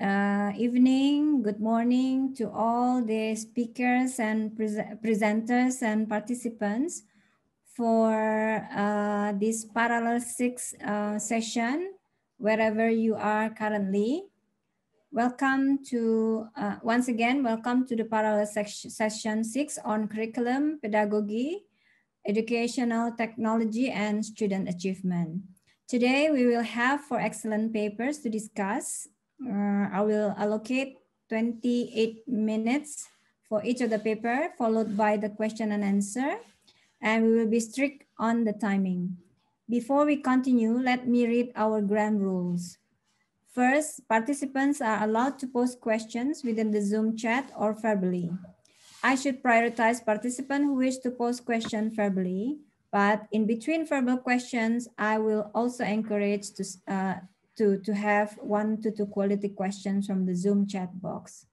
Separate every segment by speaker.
Speaker 1: uh, evening, good morning to all the speakers and pre presenters and participants for uh, this parallel six uh, session, wherever you are currently. Welcome to, uh, once again, welcome to the parallel session six on curriculum, pedagogy, educational technology, and student achievement. Today, we will have four excellent papers to discuss uh, I will allocate 28 minutes for each of the paper, followed by the question and answer. And we will be strict on the timing. Before we continue, let me read our grand rules. First, participants are allowed to post questions within the Zoom chat or verbally. I should prioritize participants who wish to post questions verbally, but in between verbal questions, I will also encourage to, uh, to, to have one to two quality questions from the Zoom chat box.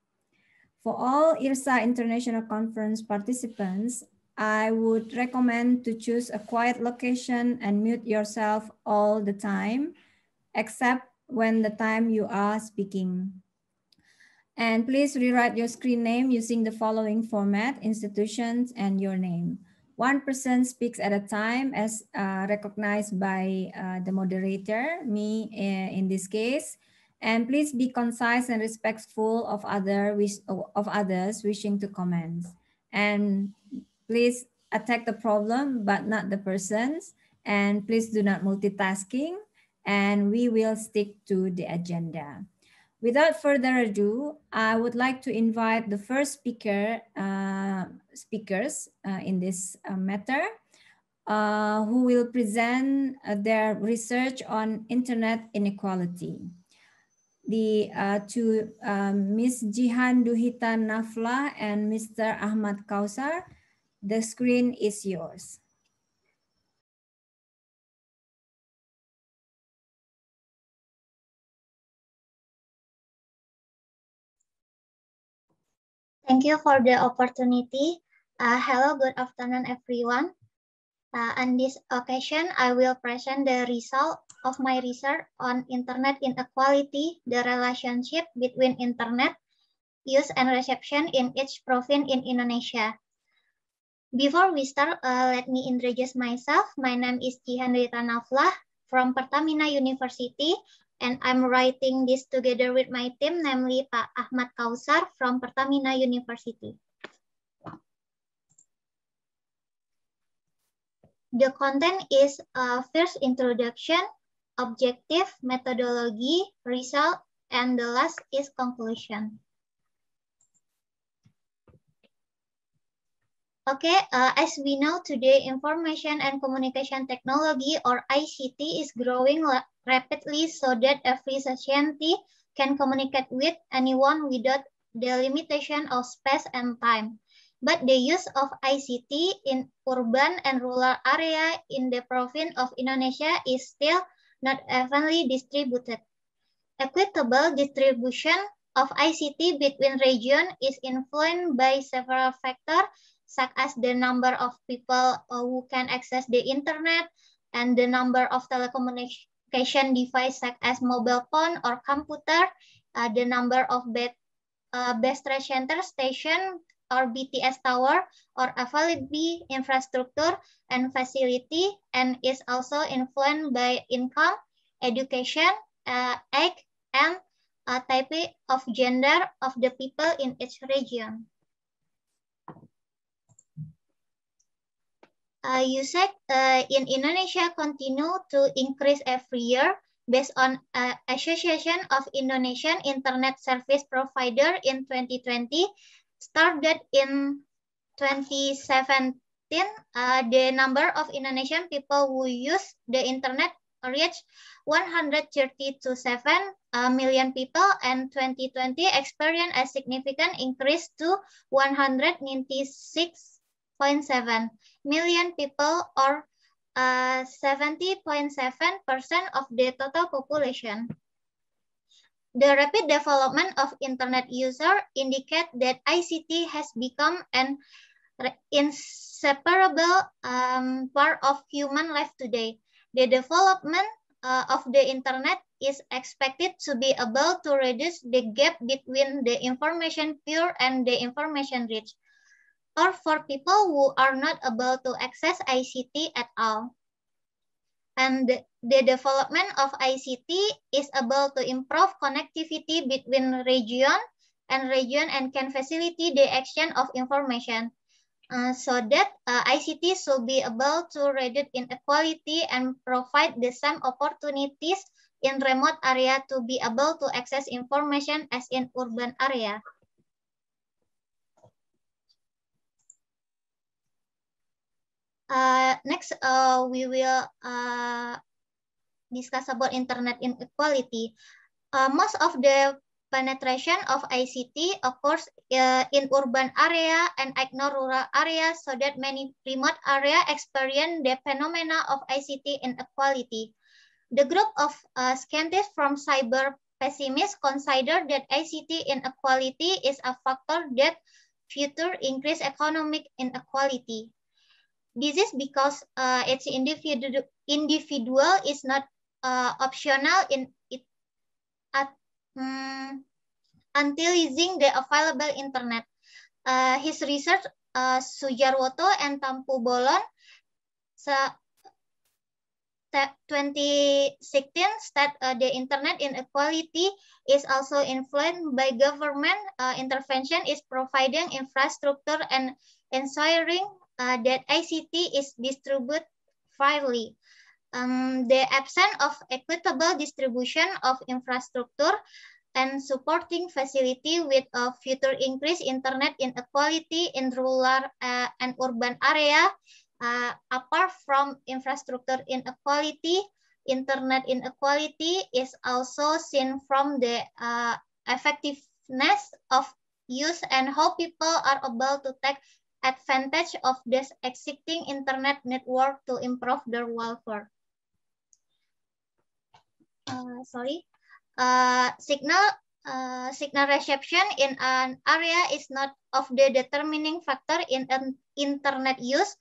Speaker 1: For all IRSA International Conference participants, I would recommend to choose a quiet location and mute yourself all the time, except when the time you are speaking. And please rewrite your screen name using the following format, institutions, and your name. One person speaks at a time as uh, recognized by uh, the moderator, me eh, in this case. And please be concise and respectful of, other wish, of others wishing to comment. And please attack the problem, but not the persons. And please do not multitasking. And we will stick to the agenda. Without further ado, I would like to invite the first speaker, uh, speakers uh, in this uh, matter, uh, who will present uh, their research on internet inequality. The uh, to Ms. Um, Jihan Duhita Nafla and Mr. Ahmad Kausar,
Speaker 2: the screen is yours. Thank you for the opportunity. Uh, hello, good afternoon, everyone. Uh, on this occasion, I will present the result of my research on internet inequality, the relationship between internet use and reception in each province in Indonesia. Before we start, uh, let me introduce myself. My name is Jihan Naflah from Pertamina University and I'm writing this together with my team, namely Pak Ahmad Kausar from Pertamina University. The content is a first introduction, objective, methodology, result, and the last is conclusion. Okay, uh, as we know today, information and communication technology or ICT is growing rapidly so that every society can communicate with anyone without the limitation of space and time. But the use of ICT in urban and rural area in the province of Indonesia is still not evenly distributed. Equitable distribution of ICT between region is influenced by several factors such as the number of people uh, who can access the internet and the number of telecommunication device such as mobile phone or computer, uh, the number of bed, uh, best trash center station or BTS tower or availability infrastructure and facility and is also influenced by income, education, uh, age, and uh, type of gender of the people in each region. uh, said uh, in Indonesia continue to increase every year based on uh, Association of Indonesian Internet Service Provider in 2020 started in 2017. Uh, the number of Indonesian people who use the internet reached 137 uh, million people and 2020 experienced a significant increase to 196 7.7 million people or 70.7% uh, of the total population. The rapid development of internet user indicate that ICT has become an inseparable um, part of human life today. The development uh, of the internet is expected to be able to reduce the gap between the information pure and the information rich or for people who are not able to access ICT at all. And the development of ICT is able to improve connectivity between region and region and can facilitate the action of information. Uh, so that uh, ICT should be able to reduce inequality and provide the same opportunities in remote area to be able to access information as in urban area. Uh, next, uh, we will uh, discuss about internet inequality. Uh, most of the penetration of ICT occurs uh, in urban area and ignore rural areas so that many remote area experience the phenomena of ICT inequality. The group of uh, scientists from cyber pessimists consider that ICT inequality is a factor that future increase economic inequality. This is because uh, each individu individual is not uh, optional in it at, um, until using the available internet. Uh, his research, uh, Sujarwoto and Tampu Bolon, so 2016 state uh, the internet inequality is also influenced by government uh, intervention is providing infrastructure and ensuring uh, that ICT is distributed fairly. Um, the absence of equitable distribution of infrastructure and supporting facility with a future increase internet inequality in rural uh, and urban area uh, apart from infrastructure inequality internet inequality is also seen from the uh, effectiveness of use and how people are able to take advantage of this existing internet network to improve their welfare. Uh, sorry, uh, signal uh, signal reception in an area is not of the determining factor in an internet use.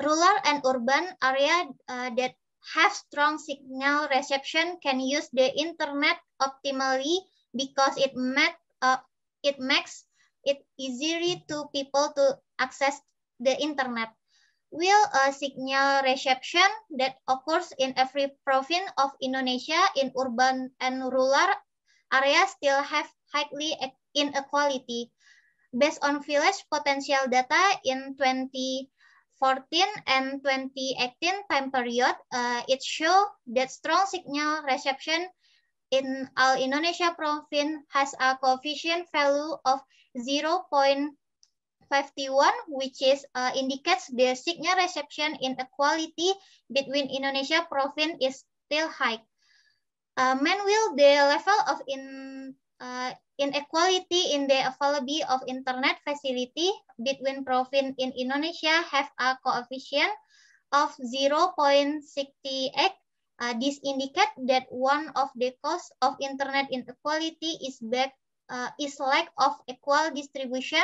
Speaker 2: Rural and urban area uh, that have strong signal reception can use the internet optimally because it met uh, it makes it easier to people to access the internet will a signal reception that occurs in every province of Indonesia in urban and rural areas still have highly inequality. Based on village potential data in 2014 and 2018 time period, uh, it show that strong signal reception in all Indonesia province has a coefficient value of 51, which is uh, indicates the signal reception inequality between Indonesia province is still high. Uh, meanwhile, the level of in, uh, inequality in the availability of internet facility between province in Indonesia have a coefficient of 0.68. Uh, this indicate that one of the cause of internet inequality is back uh, is lack of equal distribution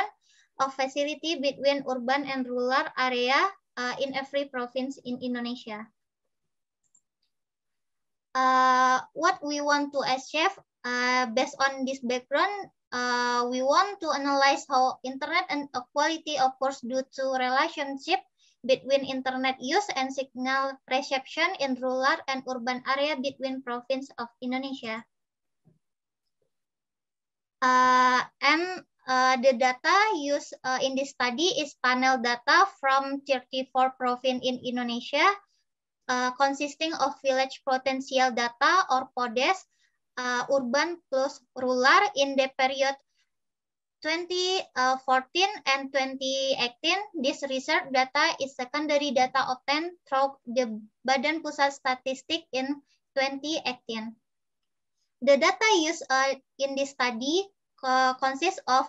Speaker 2: of facility between urban and rural area uh, in every province in Indonesia. Uh, what we want to achieve uh, based on this background, uh, we want to analyze how internet and equality occurs due to relationship between internet use and signal reception in rural and urban area between province of Indonesia. Uh, and Uh, the data used uh, in this study is panel data from 34 province in Indonesia, uh, consisting of village potential data or PODES, uh, urban plus rural in the period 2014 uh, and 2018, this research data is secondary data obtained through the Badan Pusat Statistik in 2018. The data used uh, in this study uh, consists of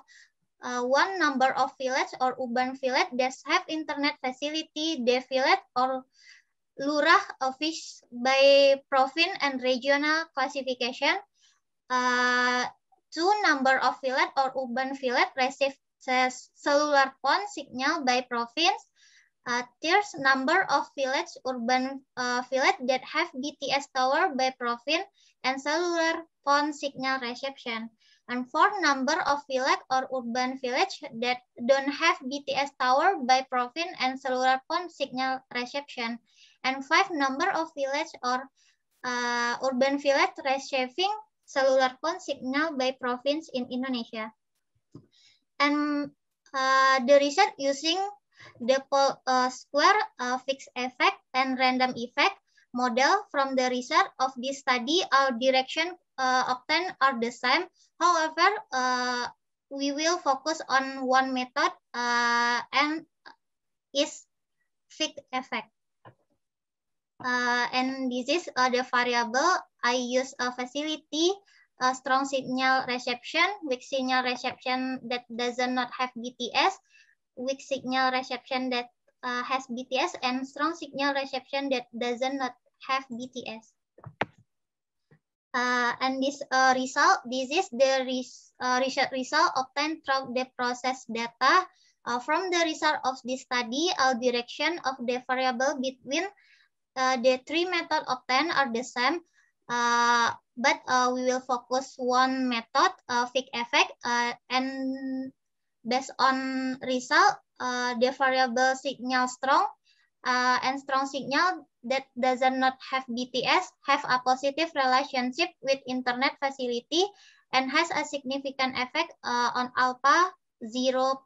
Speaker 2: uh, one number of village or urban village that have internet facility, the village or lurah office by province and regional classification. Uh, two number of village or urban village receive cellular phone signal by province. Uh, there's number of village, urban uh, village that have BTS tower by province and cellular phone signal reception. And for number of village or urban village that don't have BTS tower by province and cellular phone signal reception. And five, number of village or uh, urban village receiving cellular phone signal by province in Indonesia. And uh, the result using the uh, square uh, fixed effect and random effect model from the result of this study, our direction uh, obtained are the same. However, uh, we will focus on one method uh, and is fixed effect. Uh, and this is uh, the variable I use a uh, facility, a uh, strong signal reception, weak signal reception that doesn't not have BTS, weak signal reception that uh, has BTS, and strong signal reception that doesn't not have BTS. Uh, and this uh, result, this is the res, uh, result obtained from the process data uh, from the result of this study, all direction of the variable between uh, the three method obtained are the same, uh, but uh, we will focus one method, uh, fake effect, uh, and based on result, uh, the variable signal strong uh, and strong signal that does not have BTS have a positive relationship with internet facility and has a significant effect uh, on alpha 0.01.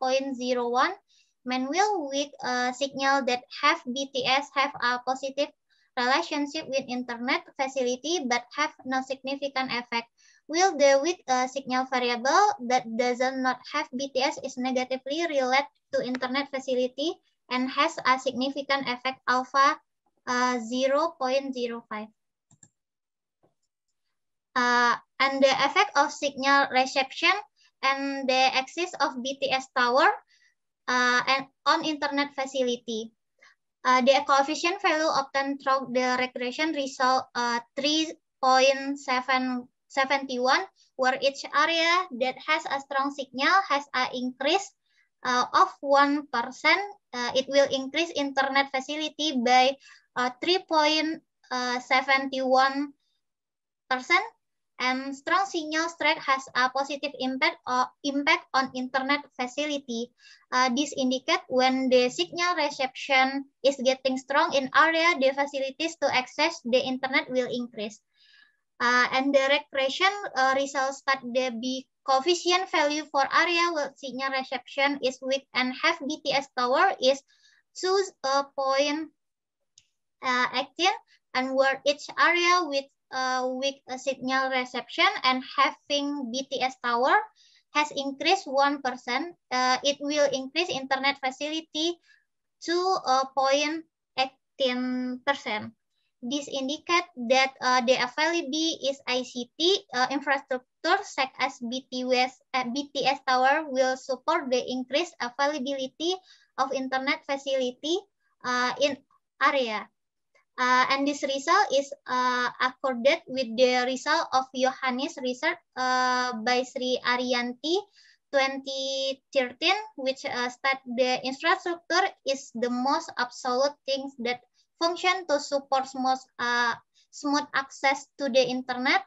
Speaker 2: Manual weak uh, signal that have BTS have a positive relationship with internet facility but have no significant effect. Will the weak uh, signal variable that does not have BTS is negatively related to internet facility and has a significant effect alpha uh, 0.05. Uh, and the effect of signal reception and the axis of BTS tower uh, and on internet facility. Uh, the coefficient value obtained through the regression result uh, 3.71 where each area that has a strong signal has an increase uh, of 1%, uh, it will increase internet facility by uh, 3.71%, uh, and strong signal strength has a positive impact, uh, impact on internet facility. Uh, this indicate when the signal reception is getting strong in area, the facilities to access the internet will increase. Uh, and the regression uh, results that the B coefficient value for area with signal reception is weak and half BTS tower is 2.18 uh, and where each area with uh, weak signal reception and having BTS tower has increased 1%. Uh, it will increase internet facility to 0.18% this indicate that uh, the availability is ICT uh, infrastructure such as BTS, uh, BTS tower will support the increased availability of internet facility uh, in area. Uh, and this result is uh, accorded with the result of Johannes research uh, by Sri Arianti 2013, which uh, state the infrastructure is the most absolute things that function to support smooth, uh, smooth access to the internet,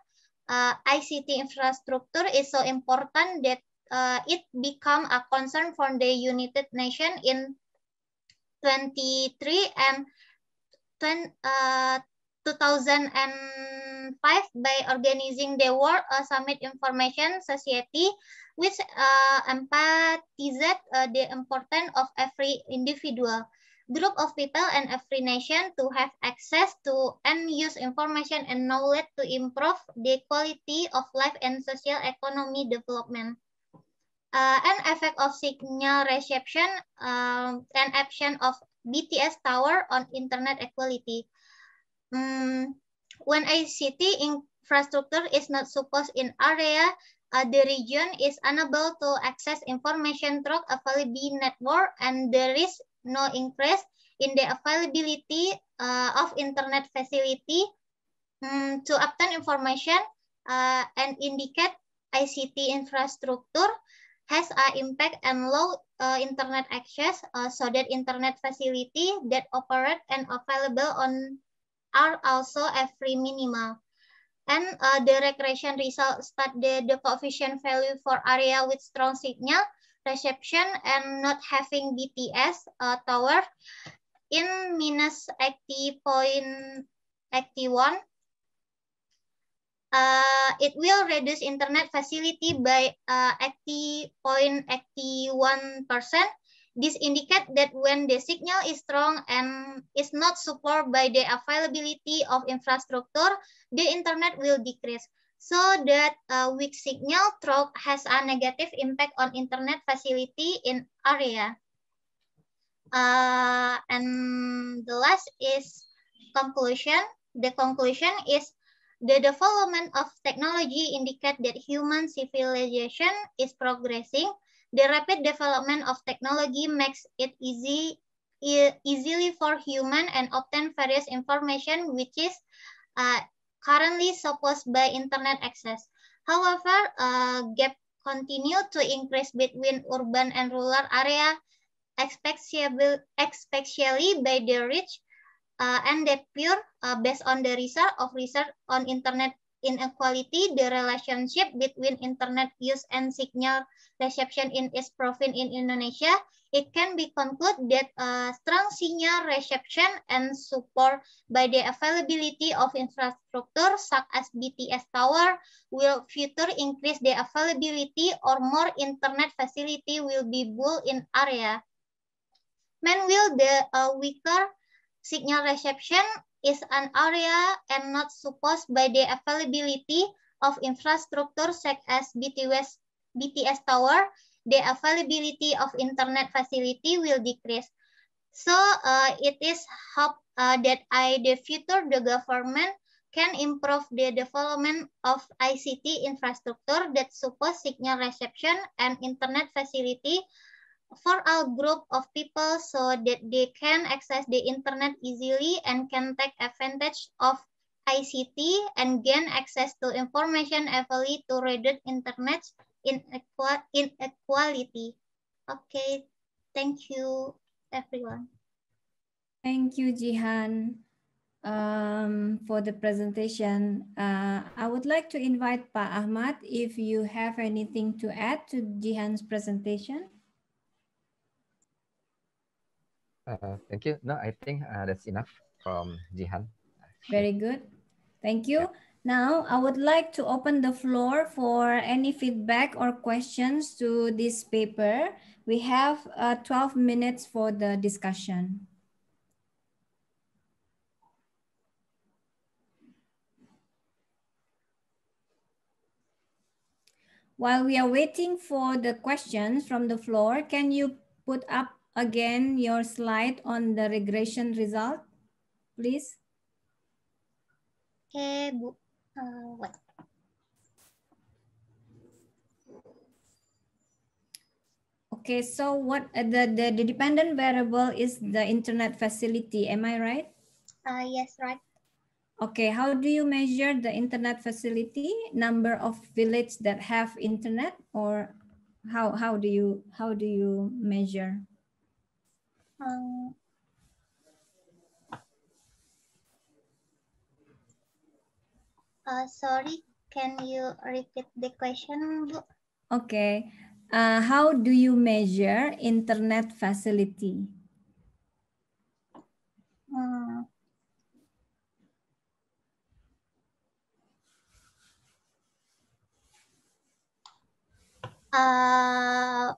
Speaker 2: uh, ICT infrastructure is so important that uh, it become a concern for the United Nations in 23 and 20, uh, 2005 by organizing the World uh, Summit Information Society, which uh, emphasized uh, the importance of every individual. group of people and every nation to have access to and use information and knowledge to improve the quality of life and social economy development. Uh, an effect of signal reception um, and action of BTS tower on internet equality. Um, when ICT infrastructure is not supposed in area, uh, the region is unable to access information through a 5 network and there is no increase in the availability uh, of internet facility um, to obtain information uh, and indicate ICT infrastructure has a impact and low uh, internet access uh, so that internet facility that operate and available on are also every minimal. And uh, the regression result study the coefficient value for area with strong signal reception and not having BTS uh, tower in minus eighty point 80.81. Uh, it will reduce internet facility by uh, percent. This indicate that when the signal is strong and is not supported by the availability of infrastructure, the internet will decrease. so that a uh, weak signal stroke has a negative impact on internet facility in area. Uh, and the last is conclusion. The conclusion is the development of technology indicate that human civilization is progressing. The rapid development of technology makes it easy e easily for human and obtain various information which is uh, currently supported by internet access. However, a uh, gap continue to increase between urban and rural area, especially by the rich uh, and the poor. Uh, based on the result of research on internet inequality, the relationship between internet use and signal reception in East province in Indonesia it can be concluded that a strong signal reception and support by the availability of infrastructure such as BTS tower will future increase the availability or more internet facility will be built in area. Meanwhile, the uh, weaker signal reception is an area and not supposed by the availability of infrastructure such as BTS, BTS tower the availability of internet facility will decrease. So uh, it is hope uh, that I, the future the government can improve the development of ICT infrastructure that supports signal reception and internet facility for our group of people so that they can access the internet easily and can take advantage of ICT and gain access to information easily to reduce internet inequality. Okay, thank you, everyone.
Speaker 1: Thank you, Jihan, um, for the presentation. Uh, I would like to invite Pa Ahmad if you have anything to add to Jihan's presentation.
Speaker 3: Uh, thank you. No, I think uh, that's enough from Jihan.
Speaker 1: Very good. Thank you. Yeah. Now, I would like to open the floor for any feedback or questions to this paper. We have uh, 12 minutes for the discussion. While we are waiting for the questions from the floor, can you put up again your slide on the regression result, please? Okay, uh, what? Okay, so what uh, the, the, the dependent variable is the internet facility, am I right? Uh, yes, right. Okay, how do you measure the internet facility? Number of villages that have internet or how, how do you how do you measure? Um,
Speaker 2: Uh, sorry, can you repeat the question, Bu?
Speaker 1: Okay. Uh, how do you measure internet facility?
Speaker 2: Uh, uh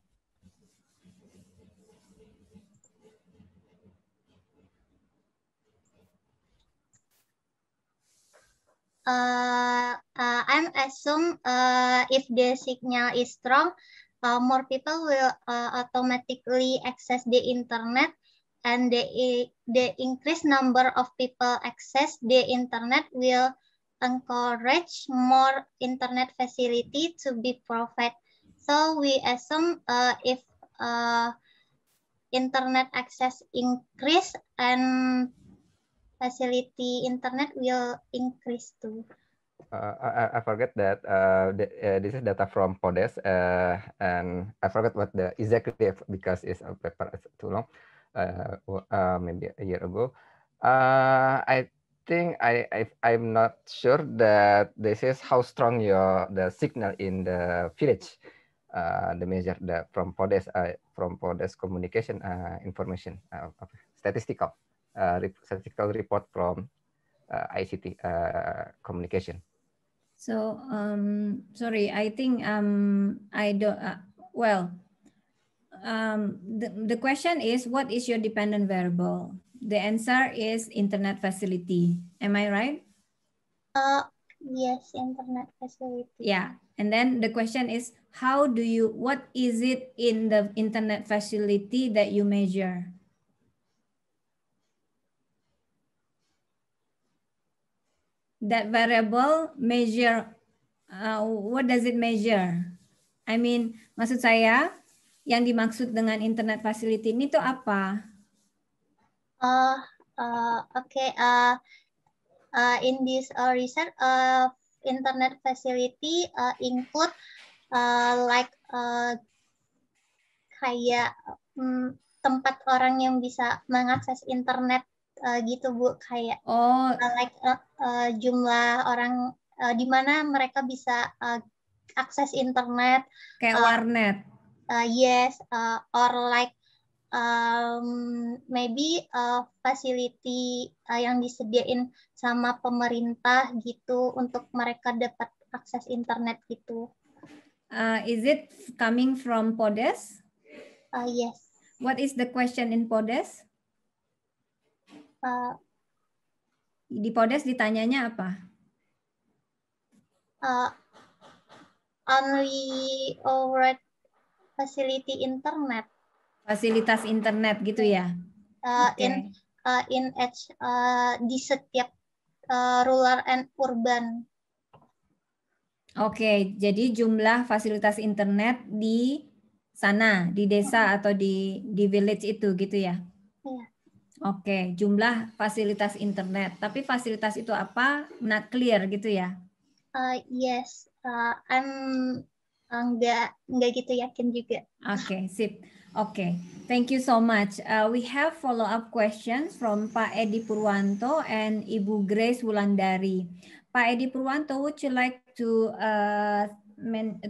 Speaker 2: uh, I'm assume uh, if the signal is strong, uh, more people will uh, automatically access the internet and the, the increased number of people access the internet will encourage more internet facility to be provided. So we assume uh, if uh, internet access increase and facility internet will increase
Speaker 4: too.
Speaker 3: Uh, I, I forget that uh, the, uh, this is data from PODES, uh, and I forgot what the exactly because it's a uh, paper it's too long, uh, uh, maybe a year ago. Uh, I think I, I I'm not sure that this is how strong your the signal in the village, uh, the measure the from PODES uh, from PODES communication uh, information uh, statistical uh, statistical report from uh, ICT uh, communication.
Speaker 1: So um, sorry, I think um, I don't. Uh, well, um, the the question is, what is your dependent variable? The answer is internet facility. Am I right?
Speaker 4: Uh, yes, internet facility. Yeah,
Speaker 1: and then the question is, how do you? What is it in the internet facility that you measure? that variable measure uh, what does it measure? I mean, maksud saya yang dimaksud dengan internet facility ini tuh apa?
Speaker 2: Uh, uh, oh, Oke, oh, okay, uh, uh, in this uh, research, uh, internet facility uh, include uh, like uh, kayak um, tempat orang yang bisa mengakses internet uh, gitu bu kayak oh. uh, like uh, uh, jumlah orang uh, di mana mereka bisa uh, akses internet kayak uh, warnet uh, yes uh, or like um, maybe uh, facility uh, yang disediain sama pemerintah gitu untuk mereka dapat akses internet gitu uh, is it
Speaker 1: coming from Podes uh, yes what is the question in Podes Pak. Eh, di Podes ditanyanya apa?
Speaker 2: Uh, only over facility internet. Fasilitas internet gitu ya? Uh, eh, okay. In uh, in edge, uh, di setiap uh, rural and
Speaker 1: urban. Oke, jadi jumlah fasilitas internet di sana, di desa atau di di village itu gitu ya? Oke, jumlah fasilitas internet. Tapi fasilitas itu apa? Not clear gitu ya?
Speaker 2: Uh, yes, uh, I'm uh, nggak
Speaker 1: nggak gitu yakin juga. Oke, okay, sip. Oke, okay. thank you so much. Uh, we have follow-up questions from Pak Edi Purwanto and Ibu Grace Wulandari. Pak Edi Purwanto, would you like to uh,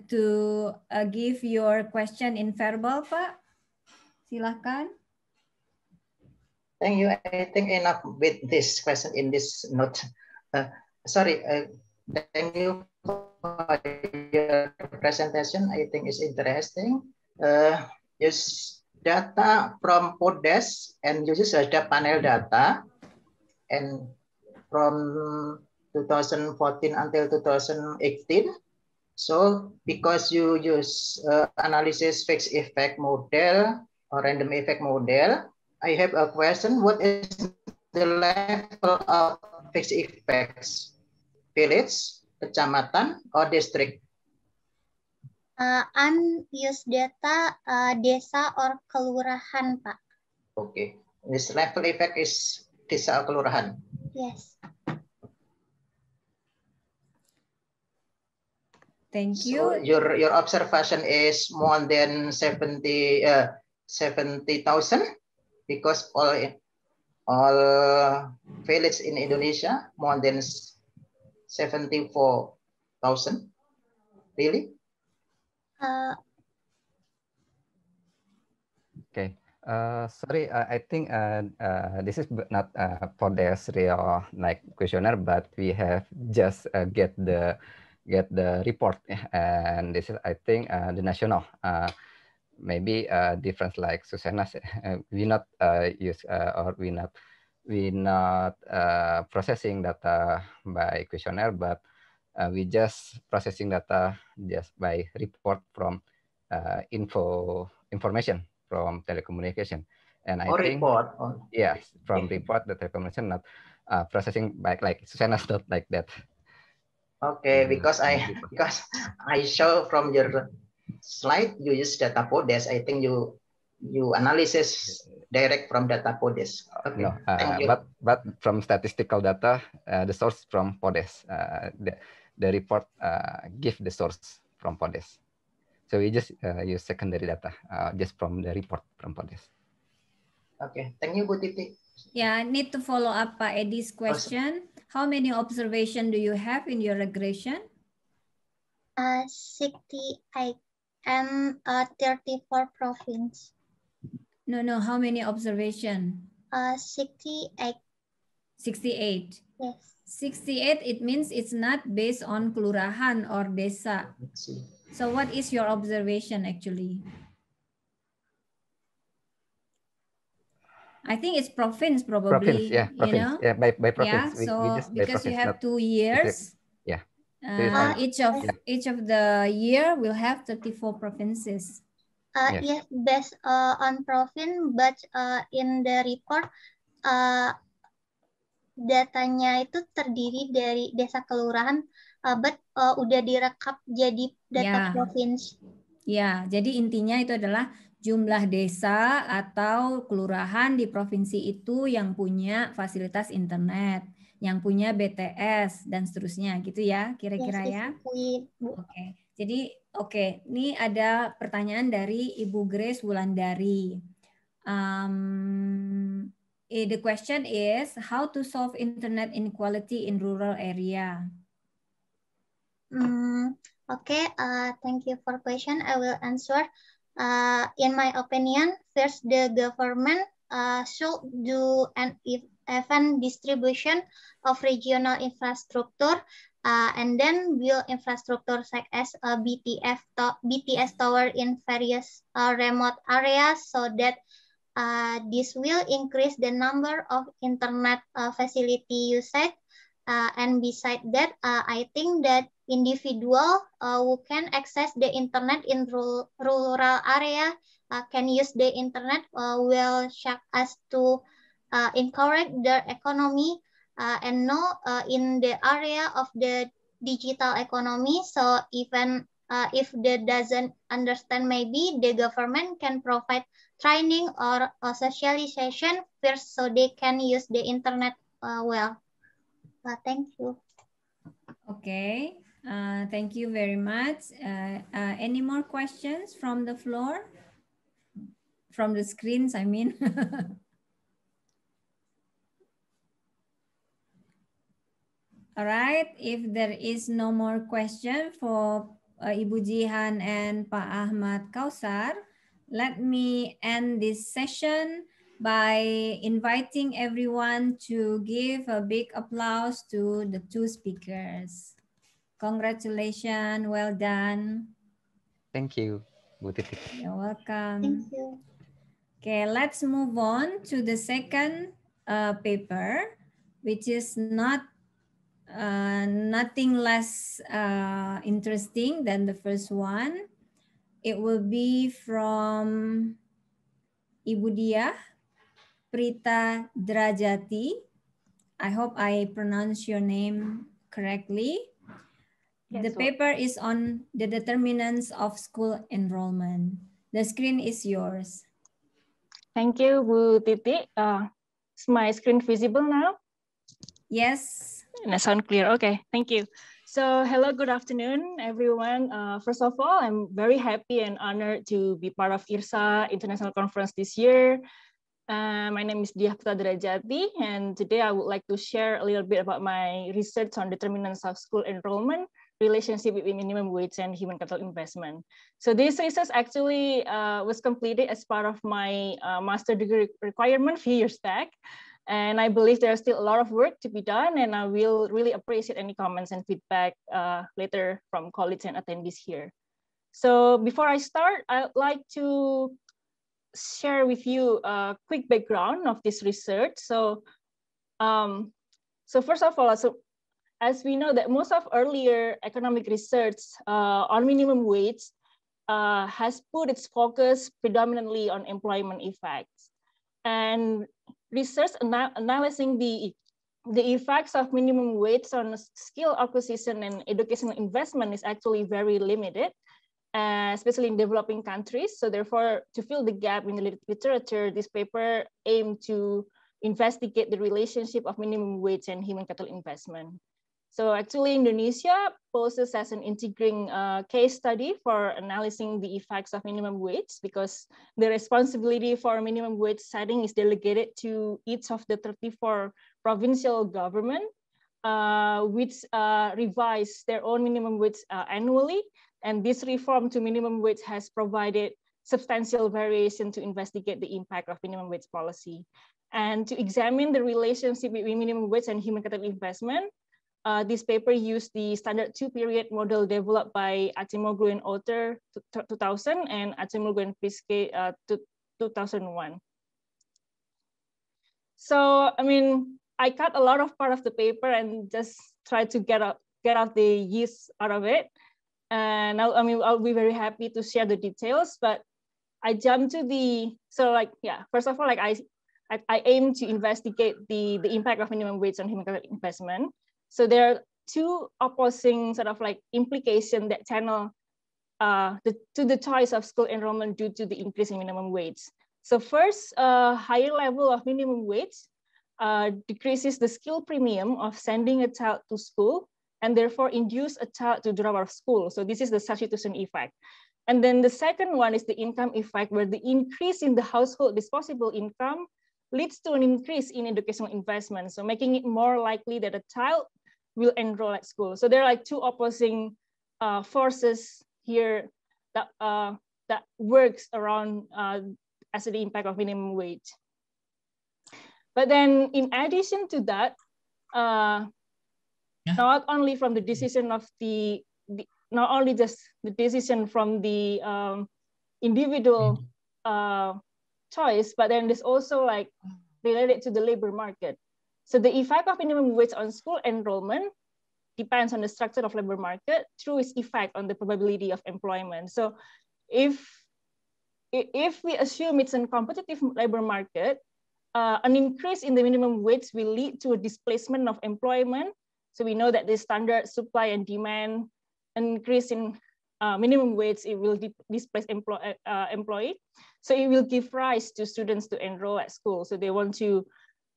Speaker 1: to uh, give your question in verbal, Pak? Silahkan.
Speaker 5: Thank you. I think enough with this question in this note. Uh, sorry. Uh, thank you for your presentation. I think it's interesting. Uh, use data from PODES and use data panel data and from 2014 until 2018. So because you use uh, analysis fixed effect model or random effect model, I have a question. What is the level of fixed effects? Village, kecamatan, or district?
Speaker 2: Uh, I'm use data uh, desa or kelurahan, Pak.
Speaker 5: Okay. This level effect is desa or kelurahan? Yes. Thank you. So your your observation is more than 70 uh, thousand. because all all village in Indonesia more than 74,000. Really? Uh,
Speaker 3: okay. Uh, sorry, uh, I think uh, uh, this is not uh, for this real like questionnaire, but we have just uh, get the get the report, and this is I think uh, the national. Uh, maybe a uh, difference like Susanna we not uh, use uh, or we not we not uh, processing data by questionnaire, but uh, we just processing data just by report from uh, info information from telecommunication. And I or think report. yes, from report the telecommunication not uh, processing by like Susanna not like that.
Speaker 5: Okay, mm-hmm. because I because I show from your slide, you use data podes. I think you you analysis direct from data
Speaker 3: podes. Okay. No, uh, but but from statistical data, uh, the source from podes. Uh, the, the report uh, give the source from podes. So we just uh, use secondary data uh, just from the report from podes.
Speaker 5: Okay, thank you,
Speaker 2: Bu Titi.
Speaker 1: Yeah, I need to follow up Pak uh, Edi's question. How many observation do you have in your regression? Uh, 60, I and uh, 34 province. No, no, how many observation? Uh, 68. 68. Yes. 68, it means it's not based on kelurahan or desa. So what is your observation actually? I think it's province probably. Province, yeah, province, you know? yeah, by, by province. Yeah, we, so because by province, you have two years,
Speaker 3: Uh, uh, each of
Speaker 1: each of the year will have 34
Speaker 2: provinces. Uh, yes. yes, based uh, on province, but uh, in the report uh, datanya itu terdiri dari desa kelurahan, uh, but uh, udah direkap jadi data yeah. provinsi. Ya,
Speaker 1: yeah. jadi intinya itu adalah jumlah desa atau kelurahan di provinsi itu yang punya fasilitas internet yang punya BTS dan seterusnya gitu ya iya, kira-kira ya. Oke. Jadi oke, ini ada pertanyaan dari Ibu Grace Wulandari. Um, the question is how to solve internet inequality in rural area.
Speaker 2: Hmm, oke, okay, uh, eh, thank you for question. I will answer. Uh, in my opinion, first the government uh, should do an even distribution of regional infrastructure uh, and then build infrastructure such as a BTF to BTS tower in various uh, remote areas so that uh, this will increase the number of internet uh, facility usage. Uh, and beside that, uh, I think that individual who can access the internet in rural area can use the internet will check us to uh, encourage their economy uh, and know uh, in the area of the digital economy. So even uh, if they doesn't understand, maybe the government can provide training or, a socialization first so they can use the internet well. thank you.
Speaker 1: Okay, uh, thank you very much. Uh, uh, any more questions from the floor? From the screens, I mean. All right, if there is no more question for uh, Ibu Jihan and Pa Ahmad Kausar, let me end this session by inviting everyone to give a big applause to the two speakers. Congratulations, well done.
Speaker 3: Thank you, You're
Speaker 1: welcome. Thank you. Okay, let's move on to the second uh, paper, which is not uh, nothing less uh, interesting than the first one. It will be from Ibu Dia, Prita Drajati. I hope I pronounce your name correctly. Yes, the so. paper is on the determinants of school enrollment. The screen is yours. Thank you, Bu Titi. Uh, is my screen visible now? Yes.
Speaker 6: And I sound clear. Okay, thank you. So hello, good afternoon, everyone. Uh, first of all, I'm very happy and honored to be part of IRSA International Conference this year. Uh, my name is Diah Derajati, and today I would like to share a little bit about my research on determinants of school enrollment relationship between minimum wage and human capital investment. So this research actually uh, was completed as part of my uh, master degree requirement few years back. And I believe there's still a lot of work to be done, and I will really appreciate any comments and feedback uh, later from colleagues and attendees here. So before I start, I'd like to share with you a quick background of this research. So, um, so first of all, so as we know that most of earlier economic research uh, on minimum wage uh, has put its focus predominantly on employment effects. And research analyzing the the effects of minimum wage on skill acquisition and educational investment is actually very limited, uh, especially in developing countries. So therefore, to fill the gap in the literature, this paper aimed to investigate the relationship of minimum wage and human capital investment. So actually Indonesia poses as an integrating uh, case study for analyzing the effects of minimum wage because the responsibility for minimum wage setting is delegated to each of the 34 provincial government, uh, which uh, revise their own minimum wage uh, annually. And this reform to minimum wage has provided substantial variation to investigate the impact of minimum wage policy. And to examine the relationship between minimum wage and human capital investment, uh, this paper used the standard two-period model developed by Atimoglu and Otter 2000 and Atimoglu and Fiske, uh, 2001. So, I mean, I cut a lot of part of the paper and just tried to get out, get out the yeast out of it. And I'll, I mean, I'll be very happy to share the details, but I jumped to the, so like, yeah, first of all, like I, I, I aim to investigate the, the impact of minimum wage on human investment. So there are two opposing sort of like implication that channel uh, the, to the choice of school enrollment due to the increase in minimum wage. So first, uh, higher level of minimum wage uh, decreases the skill premium of sending a child to school and therefore induce a child to drop out of school. So this is the substitution effect. And then the second one is the income effect where the increase in the household disposable income leads to an increase in educational investment. So making it more likely that a child will enroll at school. So there are like two opposing uh, forces here that, uh, that works around uh, as the impact of minimum wage. But then in addition to that, uh, yeah. not only from the decision of the, the, not only just the decision from the um, individual mm-hmm. uh, choice, but then there's also like related to the labor market. So the effect of minimum wage on school enrollment depends on the structure of labor market through its effect on the probability of employment. So if, if we assume it's a competitive labor market, uh, an increase in the minimum wage will lead to a displacement of employment. So we know that the standard supply and demand increase in uh, minimum wage, it will displace employ uh, uh, employee. So it will give rise to students to enroll at school. So they want to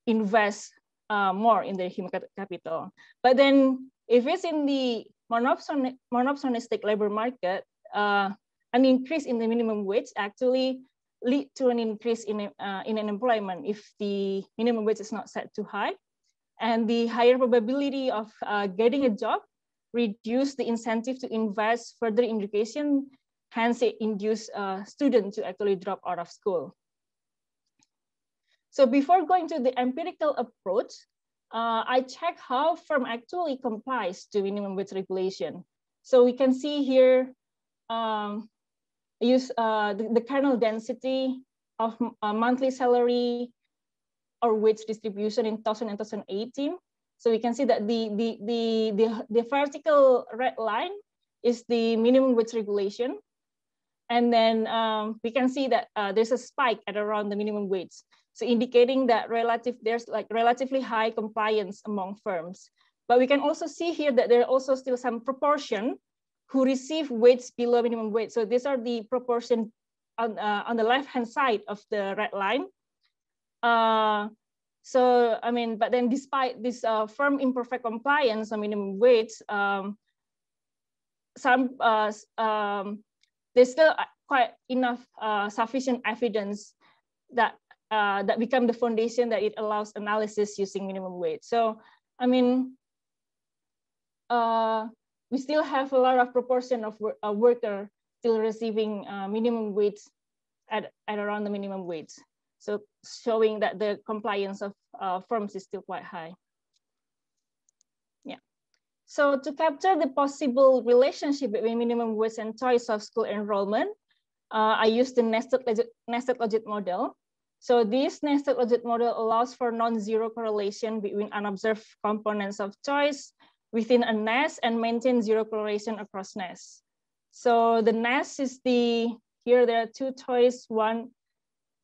Speaker 6: invest uh, more in the human capital. But then if it's in the monopson monopsonistic labor market, uh, an increase in the minimum wage actually lead to an increase in, uh, in unemployment if the minimum wage is not set too high. And the higher probability of uh, getting a job reduce the incentive to invest further in education, hence it induce uh, students to actually drop out of school. So before going to the empirical approach, uh, I check how firm actually complies to minimum wage regulation. So we can see here, um, use uh, the, the, kernel density of uh, monthly salary or wage distribution in 2000 and 2018. So we can see that the, the, the, the, the vertical red line is the minimum wage regulation and then um, we can see that uh, there's a spike at around the minimum wage. So indicating that relative there's like relatively high compliance among firms. But we can also see here that there are also still some proportion who receive wage below minimum wage. So these are the proportion on, uh, on the left-hand side of the red line. Uh, so, I mean, but then despite this uh, firm imperfect compliance on minimum wage, um, some, uh, um, there's still uh, quite enough uh, sufficient evidence that uh, that become the foundation that it allows analysis using minimum wage. So, I mean, uh, we still have a lot of proportion of wor uh, worker still receiving uh, minimum wage at, at around the minimum wage. So showing that the compliance of uh, firms is still quite high. So to capture the possible relationship between minimum wage and choice of school enrollment, uh, I used the nested logic, nested logit model. So this nested logit model allows for non-zero correlation between unobserved components of choice within a nest and maintain zero correlation across nests. So the nest is the, here there are two choice, one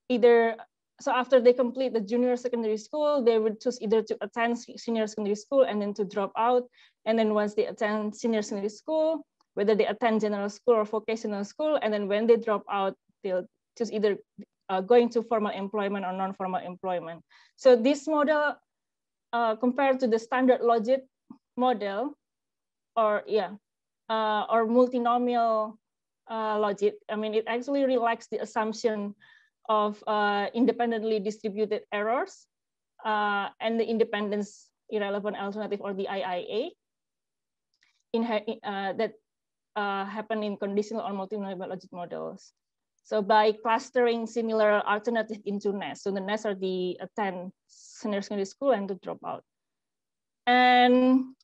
Speaker 6: either so after they complete the junior secondary school, they would choose either to attend senior secondary school and then to drop out. And then once they attend senior secondary school, whether they attend general school or vocational school, and then when they drop out, they'll choose either uh, going to formal employment or non-formal employment. So this model, uh, compared to the standard logit model, or yeah, uh, or multinomial uh, logit, I mean, it actually relaxes the assumption of uh, independently distributed errors uh, and the independence irrelevant alternative or the IIA in, uh, that uh, happen in conditional or multinomial logic models. So by clustering similar alternatives into nests, so the nests are the uh, 10 senior secondary school and the dropout. And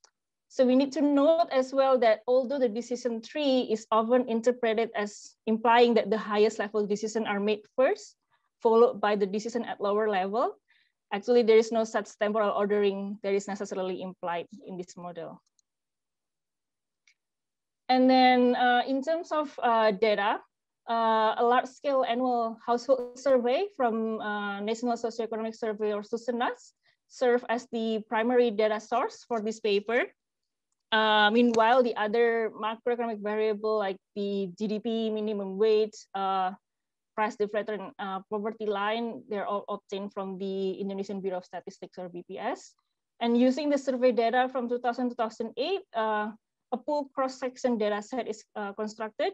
Speaker 6: so we need to note as well that although the decision tree is often interpreted as implying that the highest level decisions are made first, followed by the decision at lower level, actually there is no such temporal ordering that is necessarily implied in this model. And then uh, in terms of uh, data, uh, a large-scale annual household survey from uh, National Socioeconomic Survey or SUSENAS serve as the primary data source for this paper. Uh, meanwhile, the other macroeconomic variable like the GDP, minimum wage, uh, price difference, uh, poverty line, they're all obtained from the Indonesian Bureau of Statistics or BPS. And using the survey data from 2000-2008, uh, a pool cross-section data set is uh, constructed.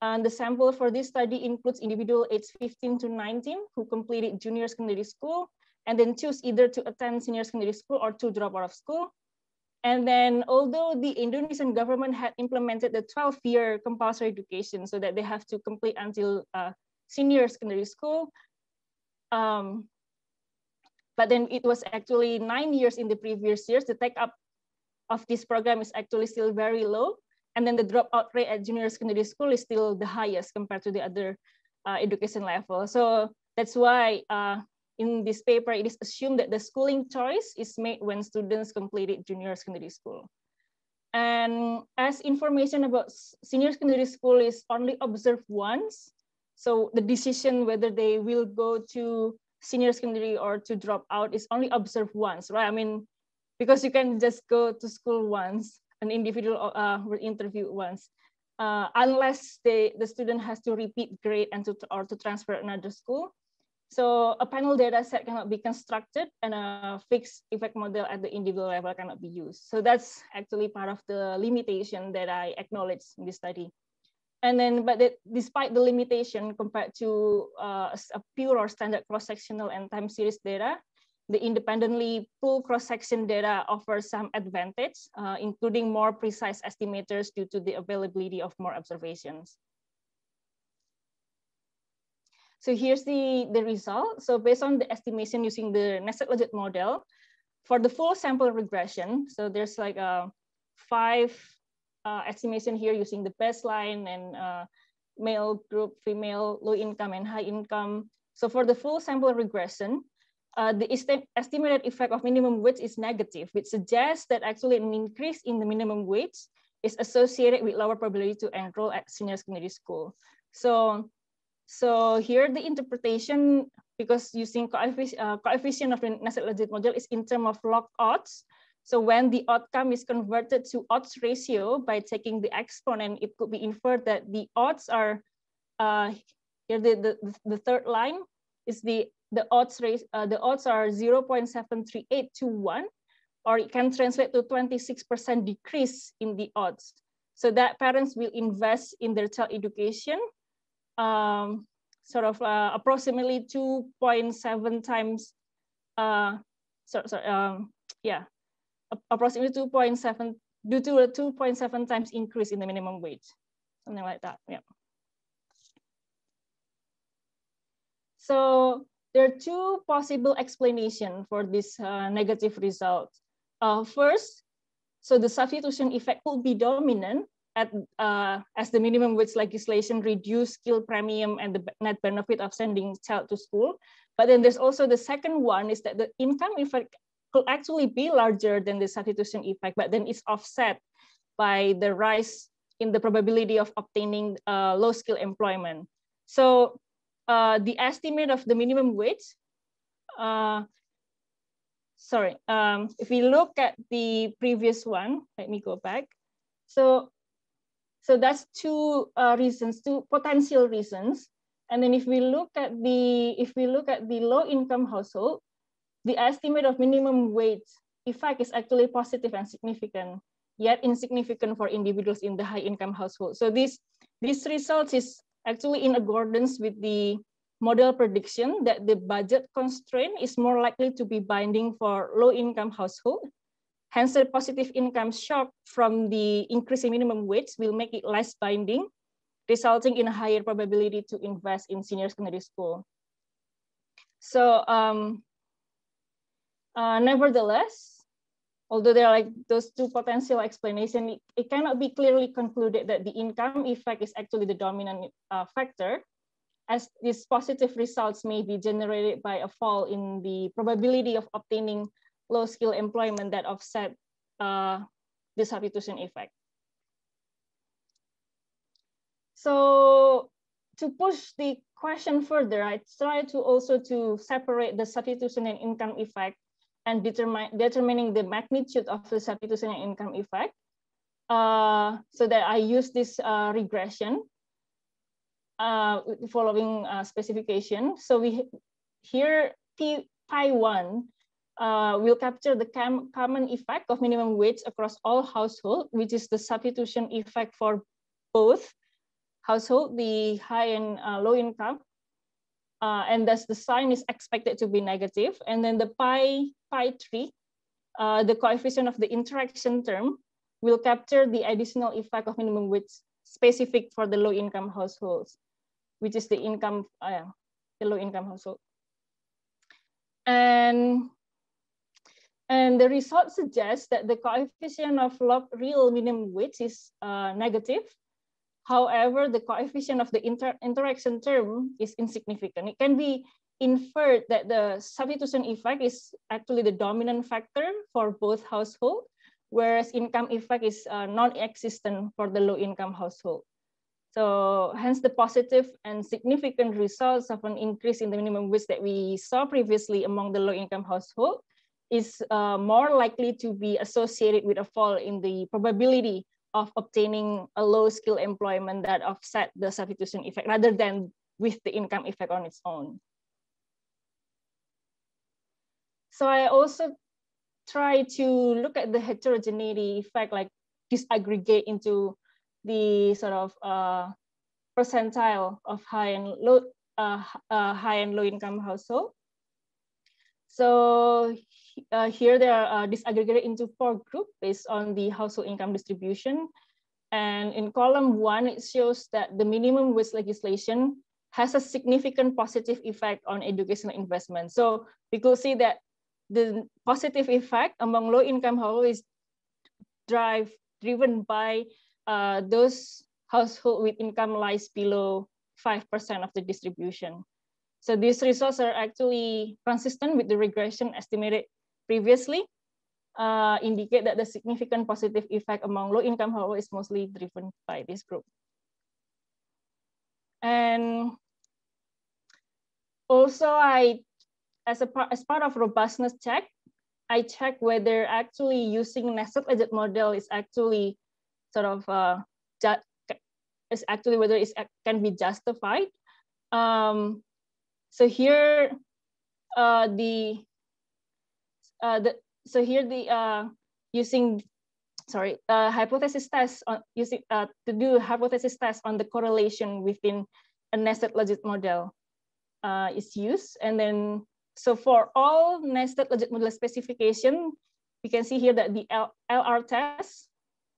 Speaker 6: And the sample for this study includes individual aged 15 to 19 who completed junior secondary school and then choose either to attend senior secondary school or to drop out of school. And then although the Indonesian government had implemented the 12-year compulsory education so that they have to complete until uh, senior secondary school, um, but then it was actually nine years in the previous years, the take-up of this program is actually still very low. And then the dropout rate at junior secondary school is still the highest compared to the other uh, education level. So that's why uh, in this paper, it is assumed that the schooling choice is made when students completed junior secondary school. And as information about senior secondary school is only observed once, so the decision whether they will go to senior secondary or to drop out is only observed once, right? I mean, because you can just go to school once, an individual uh, uh will interview once, uh, unless they, the student has to repeat grade and to, or to transfer another school. So a panel data set cannot be constructed and a fixed effect model at the individual level cannot be used. So that's actually part of the limitation that I acknowledge in this study. And then, but the, despite the limitation compared to uh, a pure or standard cross-sectional and time series data, the independently pooled cross-section data offers some advantage, uh, including more precise estimators due to the availability of more observations. So here's the, the result. So based on the estimation using the nested logit model, for the full sample regression, so there's like a uh, five uh, estimation here using the baseline and uh, male group, female, low income, and high income. So for the full sample regression, uh, the est estimated effect of minimum wage is negative, which suggests that actually an increase in the minimum wage is associated with lower probability to enroll at senior secondary school. So so here the interpretation, because using coefficient, uh, coefficient of the nested logit module is in terms of log odds. So when the outcome is converted to odds ratio by taking the exponent, it could be inferred that the odds are uh, here the, the, the third line is the the odds race, uh, the odds are 0 0.738 to 1 or it can translate to 26% decrease in the odds so that parents will invest in their child education um, sort of uh, approximately 2.7 times, uh, so, so, um, yeah, approximately 2.7, due to a 2.7 times increase in the minimum wage, something like that, yeah. So there are two possible explanations for this uh, negative result. Uh, first, so the substitution effect could be dominant at, uh, as the minimum wage legislation reduce skill premium and the net benefit of sending child to school. But then there's also the second one is that the income effect could actually be larger than the substitution effect, but then it's offset by the rise in the probability of obtaining uh, low skill employment. So uh, the estimate of the minimum wage, uh, sorry, um, if we look at the previous one, let me go back. So so that's two uh, reasons, two potential reasons. And then if we look at the if we look at the low income household, the estimate of minimum wage effect is actually positive and significant, yet insignificant for individuals in the high income household. So this this result is actually in accordance with the model prediction that the budget constraint is more likely to be binding for low income household Hence, the positive income shock from the increasing minimum wage will make it less binding, resulting in a higher probability to invest in senior secondary school. So um, uh, nevertheless, although there are like those two potential explanations, it, it, cannot be clearly concluded that the income effect is actually the dominant uh, factor, as these positive results may be generated by a fall in the probability of obtaining low skill employment that offset uh, the substitution effect. So to push the question further, I try to also to separate the substitution and income effect and determine determining the magnitude of the substitution and income effect. Uh, so that I use this uh, regression uh, following uh, specification. So we here P pi one uh, will capture the common effect of minimum wage across all households, which is the substitution effect for both household, the high and uh, low income, uh, and thus the sign is expected to be negative. And then the pi, pi tree, uh, the coefficient of the interaction term will capture the additional effect of minimum wage specific for the low income households, which is the income, uh, the low income household. And and the result suggests that the coefficient of log real minimum wage is uh, negative. However, the coefficient of the inter interaction term is insignificant. It can be inferred that the substitution effect is actually the dominant factor for both household, whereas income effect is uh, non-existent for the low-income household. So hence the positive and significant results of an increase in the minimum wage that we saw previously among the low-income household is uh, more likely to be associated with a fall in the probability of obtaining a low skill employment that offset the substitution effect rather than with the income effect on its own. So I also try to look at the heterogeneity effect, like disaggregate into the sort of uh, percentile of high and low, uh, uh, high and low income household. So uh, here they are uh, disaggregated into four groups based on the household income distribution. And in column one, it shows that the minimum wage legislation has a significant positive effect on educational investment. So we could see that the positive effect among low-income households is drive, driven by uh, those households with income lies below 5% of the distribution. So these results are actually consistent with the regression estimated previously uh, indicate that the significant positive effect among low-income households is mostly driven by this group. And also, I, as, a part, as part of robustness check, I check whether actually using nested legit model is actually sort of uh, is actually whether it can be justified. Um, so here, uh, the uh, the, so here the uh, using sorry uh, hypothesis test on using uh, to do hypothesis test on the correlation within a nested logit model uh, is used and then so for all nested logit model specification you can see here that the L LR test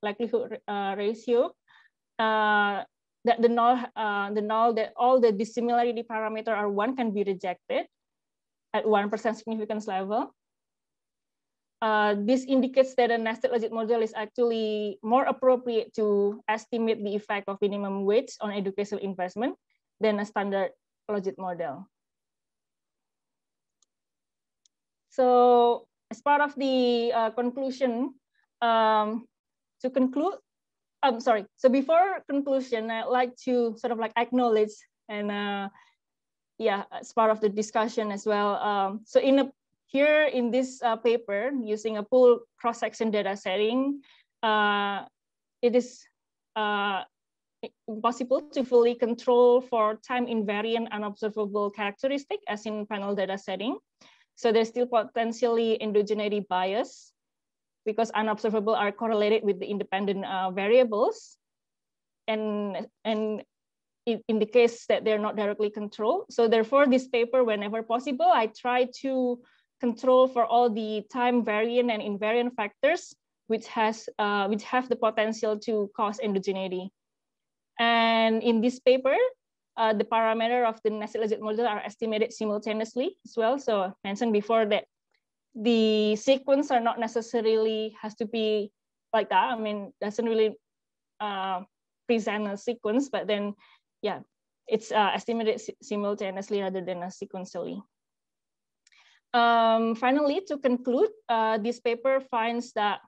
Speaker 6: likelihood uh, ratio uh, that the null the null that all the dissimilarity parameter are one can be rejected at one percent significance level uh, this indicates that a nested logit model is actually more appropriate to estimate the effect of minimum wage on educational investment than a standard logit model. So as part of the uh, conclusion, um, to conclude, I'm um, sorry. So before conclusion, I'd like to sort of like acknowledge and uh, yeah, as part of the discussion as well. Um, so in a here in this uh, paper, using a pool cross-section data setting, uh, it is uh, possible to fully control for time invariant unobservable characteristic as in panel data setting. So there's still potentially endogeneity bias because unobservable are correlated with the independent uh, variables. And, and the indicates that they're not directly controlled. So therefore this paper, whenever possible, I try to control for all the time variant and invariant factors, which, has, uh, which have the potential to cause endogeneity. And in this paper, uh, the parameter of the nested legit model are estimated simultaneously as well. So I mentioned before that the sequence are not necessarily has to be like that. I mean, doesn't really uh, present a sequence, but then, yeah, it's uh, estimated simultaneously rather than sequentially. Um, finally, to conclude, uh, this paper finds that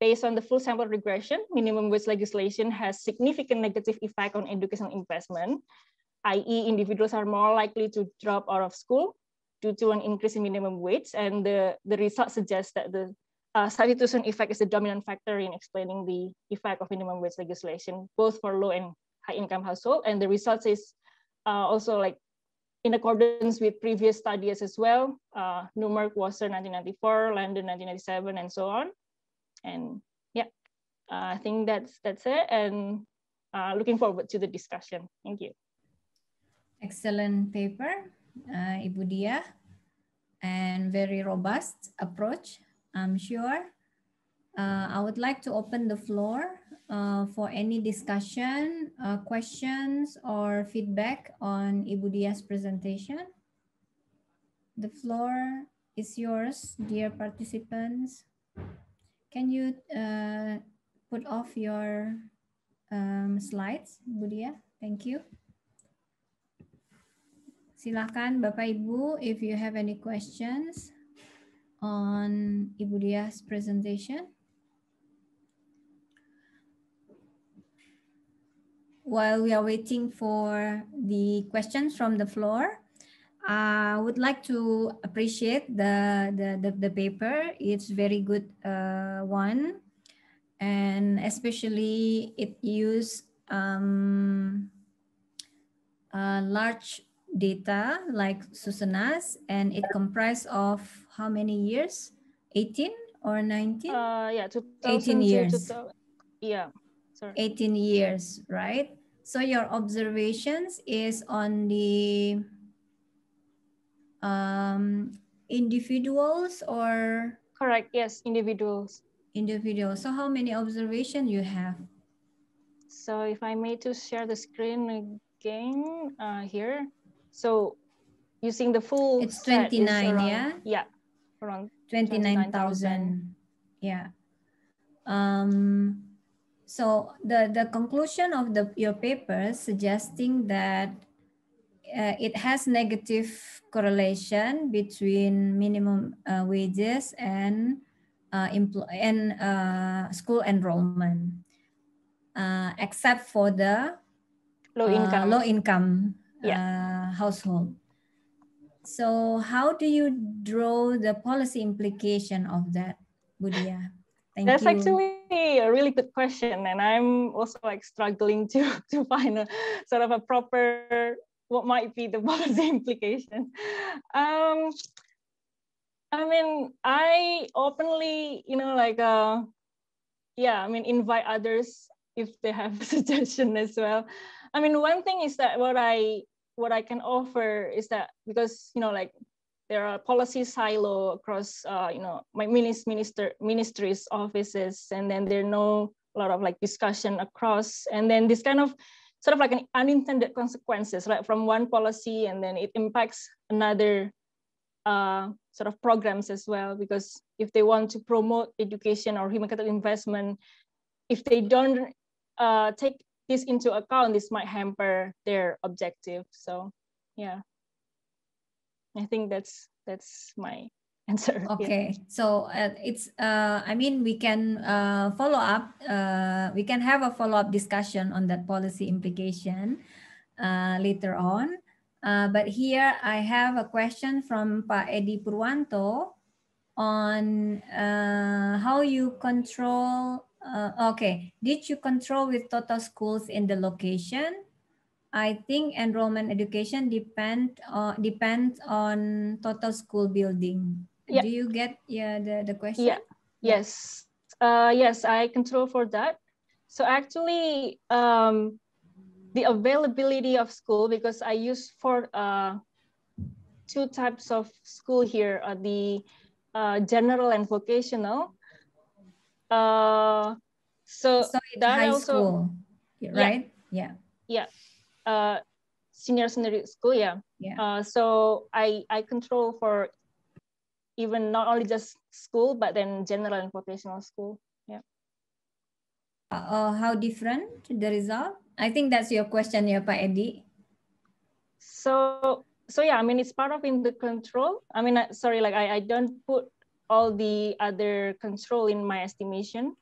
Speaker 6: based on the full sample regression, minimum wage legislation has significant negative effect on educational investment, i.e. individuals are more likely to drop out of school due to an increase in minimum wage. And the, the result suggests that the uh, substitution effect is the dominant factor in explaining the effect of minimum wage legislation, both for low and high income household. And the results is uh, also like in accordance with previous studies as well. Uh, Newmark was 1994, London 1997, and so on. And yeah, uh, I think that's that's it. And uh, looking forward to the discussion. Thank you.
Speaker 1: Excellent paper, uh, Ibu Dia, and very robust approach, I'm sure. Uh, I would like to open the floor uh, for any discussion, uh, questions, or feedback on Ibu Dia's presentation. The floor is yours, dear participants. Can you uh, put off your um, slides, Budia? Thank you. Silakan Bapak Ibu, if you have any questions on Ibu Dia's presentation. while we are waiting for the questions from the floor, I would like to appreciate the, the, the, the paper. It's very good uh, one. And especially it use um, uh, large data like Susana's and it comprised of how many years? 18 or 19? Uh, yeah, 18 years. yeah. Sorry. 18 years, right? So your observations is on the um, individuals or? Correct, yes, individuals. Individuals. So how many observations you have?
Speaker 6: So if I may to share the screen again uh, here. So using the full It's 29, around, yeah? Yeah, around
Speaker 1: 29,000. 29, 000. yeah. Um, so the, the conclusion of the, your paper suggesting that uh, it has negative correlation between minimum uh, wages and uh, and uh, school enrollment, uh, except for the low uh, income low income yeah. household. So how do you draw the policy implication of that, Budia? Thank That's you. actually
Speaker 6: a really good question, and I'm also like struggling to to find a sort of a proper what might be the policy implication. Um, I mean, I openly, you know, like, uh, yeah, I mean, invite others if they have suggestion as well. I mean, one thing is that what I what I can offer is that because you know, like there are policy silo across uh, you know my minister ministries offices and then there are no a lot of like discussion across and then this kind of sort of like an unintended consequences right from one policy and then it impacts another uh, sort of programs as well because if they want to promote education or human capital investment if they don't uh, take this into account this might hamper their objective so yeah I think that's that's my
Speaker 1: answer. Okay, yeah. so uh, it's uh, I mean we can uh, follow up. Uh, we can have a follow up discussion on that policy implication uh, later on. Uh, but here I have a question from Pa Edi Purwanto on uh, how you control. Uh, okay, did you control with total schools in the location? I think enrollment education depend on uh, depends on total school building. Do you get yeah the, the question? Yeah. Yes. Uh, yes, I control for that.
Speaker 6: So actually, um, the availability of school because I use for uh, two types of school here: uh, the uh, general and vocational. Uh, so, so that high also, school,
Speaker 1: right? Yeah.
Speaker 6: yeah. Yeah uh, senior secondary school. Yeah. yeah. Uh, so I I control for even not only just school but then general and vocational school.
Speaker 1: Yeah. Uh, uh how different the result? I think that's your question, yeah, Pak Edi. So so
Speaker 6: yeah, I mean it's part of in the control. I mean I, uh, sorry, like I, I don't put all the other control in my estimation,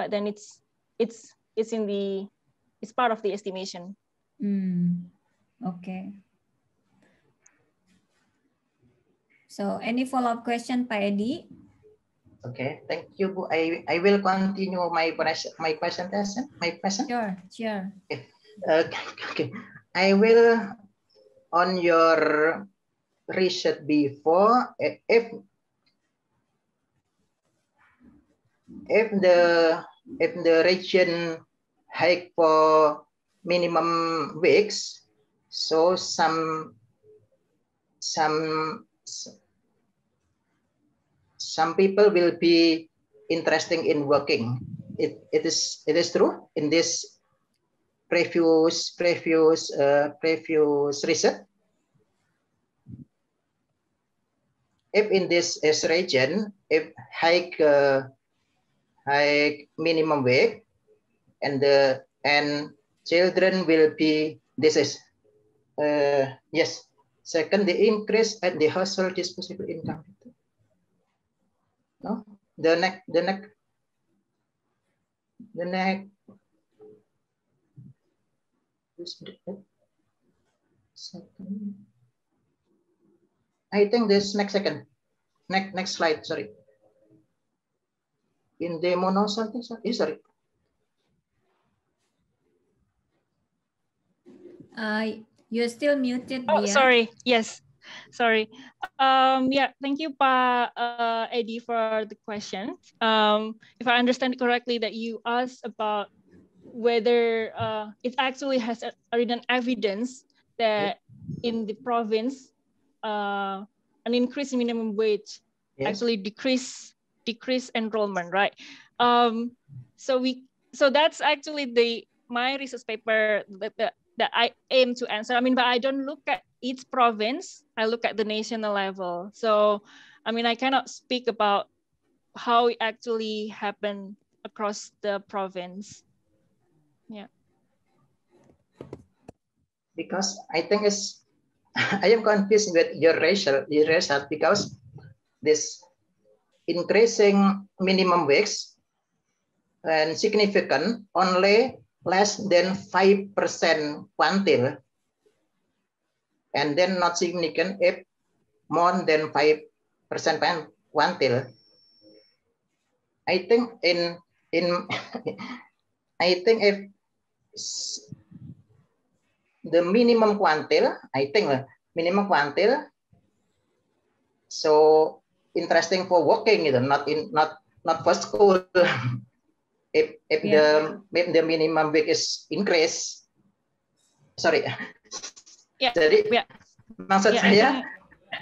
Speaker 6: but then it's it's it's in the it's part of the estimation.
Speaker 1: Hmm. Okay. So any follow-up question, Pak Edi?
Speaker 5: Okay, thank you, Bu. I, I will continue my my presentation. My presentation. Sure, sure. Okay. okay, uh, okay. I will on your research before eh, if if the if the region hike for minimum weeks. So some some some people will be interesting in working. It, it is it is true in this previous previous uh, previous research. If in this S region, if hike uh, minimum wage and the and Children will be, this is, uh, yes. Second, the increase at the household disposable income. No, the next, the next, the next. Second. I think this next second, next next slide. Sorry. In the monoculture, sorry. Eh,
Speaker 1: Uh,
Speaker 6: you're still muted. Oh, Bia. sorry. Yes, sorry. Um, yeah, thank you, Pa uh, Eddie, for the question. Um, if I understand correctly, that you asked about whether uh, it actually has a, uh, written evidence that in the province, uh, an in minimum wage yes. actually decrease decrease enrollment, right? Um, so we so that's actually the my research paper that, that that I aim to answer. I mean, but I don't look at each province. I look at the national level. So, I mean, I cannot speak about how it actually happened across the province. Yeah.
Speaker 5: Because I think it's, I am confused with your result, your result because this increasing minimum wage and significant only less than 5% quantile, and then not significant if more than 5% quantile. I think in in I think if the minimum quantile, I think uh, minimum quantile, so interesting for working, you not in not not for school. if if yeah. the if the minimum wage is increase sorry
Speaker 2: yeah. jadi yeah.
Speaker 5: maksud yeah, saya yeah.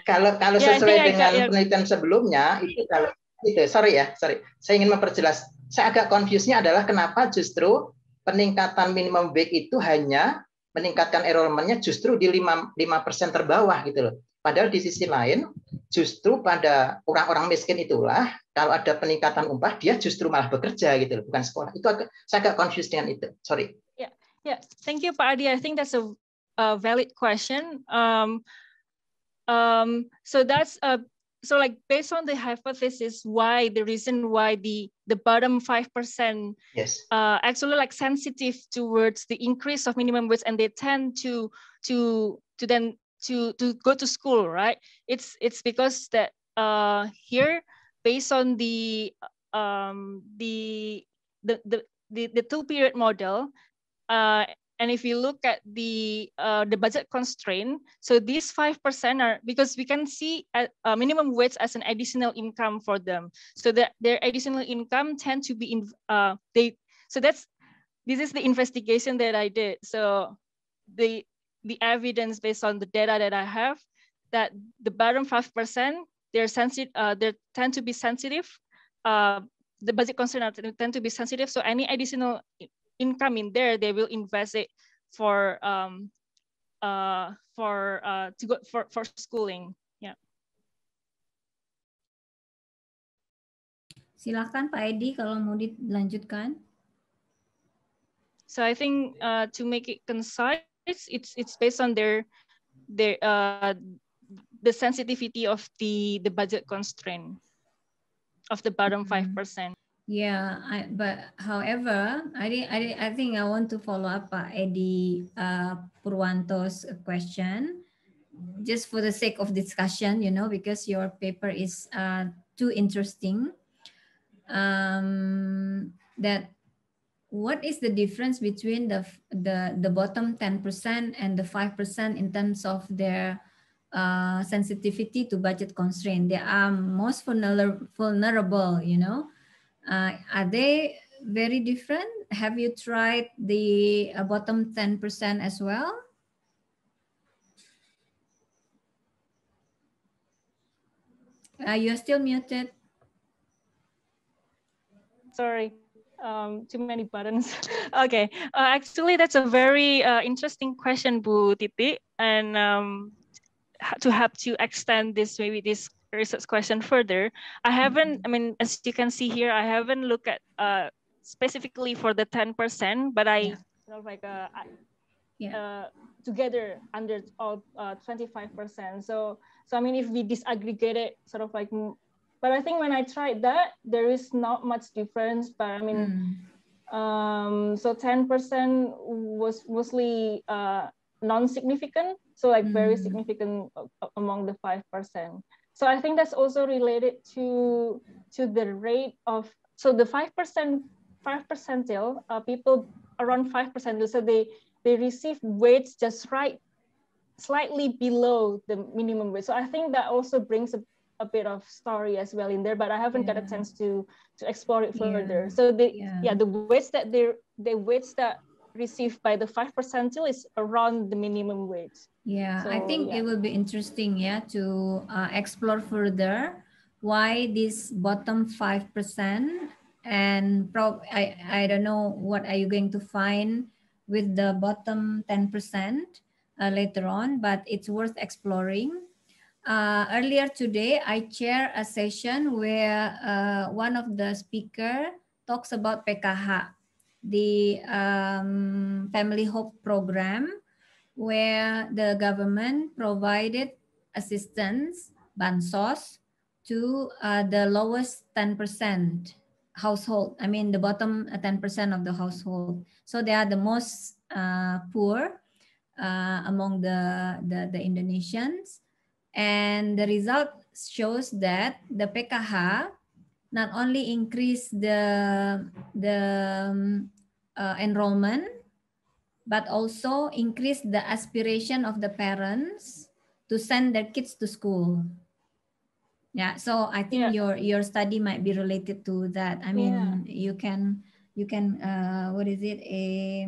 Speaker 5: kalau kalau yeah, sesuai yeah, dengan yeah. penelitian sebelumnya itu kalau itu sorry ya sorry saya ingin memperjelas saya agak confuse-nya adalah kenapa justru peningkatan minimum wage itu hanya meningkatkan enrollment-nya justru di 5, persen terbawah gitu loh. Padahal di sisi lain justru pada orang-orang miskin itulah kalau ada peningkatan upah dia justru malah bekerja gitu loh, bukan sekolah. Itu agak, saya agak confused dengan itu. Sorry.
Speaker 6: Ya, yeah. yeah. thank you Pak Adi. I think that's a, a valid question. Um, um, so that's a uh, so like based on the hypothesis why the reason why the the bottom 5% yes uh, actually like sensitive towards the increase of minimum wage and they tend to to to then to to go to school, right? It's it's because that uh, here based on the um, the, the the the, the two period model uh, and if you look at the uh, the budget constraint, so these five percent are because we can see a, uh, a, uh, minimum wage as an additional income for them. So that their additional income tend to be in uh, they so that's this is the investigation that I did. So the the evidence based on the data that I have that the bottom 5%, they're sensitive, uh, they tend to be sensitive. Uh, the budget they tend to be sensitive. So any additional income in there, they will invest it for um, uh, for uh, to go for for schooling. Yeah.
Speaker 1: Silakan Pak Edi kalau mau dilanjutkan.
Speaker 6: So I think uh, to make it concise, it's it's it's based on their their uh, the sensitivity of the the budget constraint of the bottom mm-hmm. five mm-hmm. percent.
Speaker 1: Yeah, I, but however, I did, I, I think I want to follow up uh, Eddie uh, Purwanto's question, just for the sake of discussion, you know, because your paper is uh, too interesting. Um, that what is the difference between the the, the bottom 10% and the 5% in terms of their uh, sensitivity to budget constraint? They are most vulnerable, you know. Uh, are they very different? Have you tried the uh, bottom 10% as well? Uh, you're still muted.
Speaker 6: Sorry um, too many buttons. okay, uh, actually, that's a very uh, interesting question, Bu Titi, and um, to help to extend this maybe this research question further, I haven't. I mean, as you can see here, I haven't looked at uh, specifically for the ten percent, but I yeah. you like uh, yeah. Uh, together under all uh, twenty five percent. So so I mean, if we disaggregate it, sort of like but I think when I tried that, there is not much difference. But I mean, mm. um, so 10% was mostly uh, non-significant. So like mm. very hmm. significant among the 5%. So I think that's also related to, to the rate of, so the 5%, 5 percentile uh, people around 5 percentile, so they, they receive weights just right slightly below the minimum wage. So I think that also brings a a bit of story as well in there but i haven't yeah. got a chance to to explore it further yeah. so the yeah. yeah. the weights that they the weights that received by the five percentile is around the minimum wage
Speaker 1: yeah so, i think it will be interesting yeah to uh, explore further why this bottom five percent and prob I, I don't know what are you going to find with the bottom 10% uh, later on but it's worth exploring uh, earlier today, I chair a session where uh, one of the speaker talks about PKH, the um, Family Hope Program, where the government provided assistance, bansos, to uh, the lowest 10% household. I mean, the bottom 10% uh, of the household. So they are the most uh, poor uh, among the, the, the Indonesians. And the result shows that the PKH not only increase the, the um, uh, enrollment, but also increase the aspiration of the parents to send their kids to school. Yeah, so I think yeah. your your study might be related to that. I mean, yeah. you can you can uh, what is it a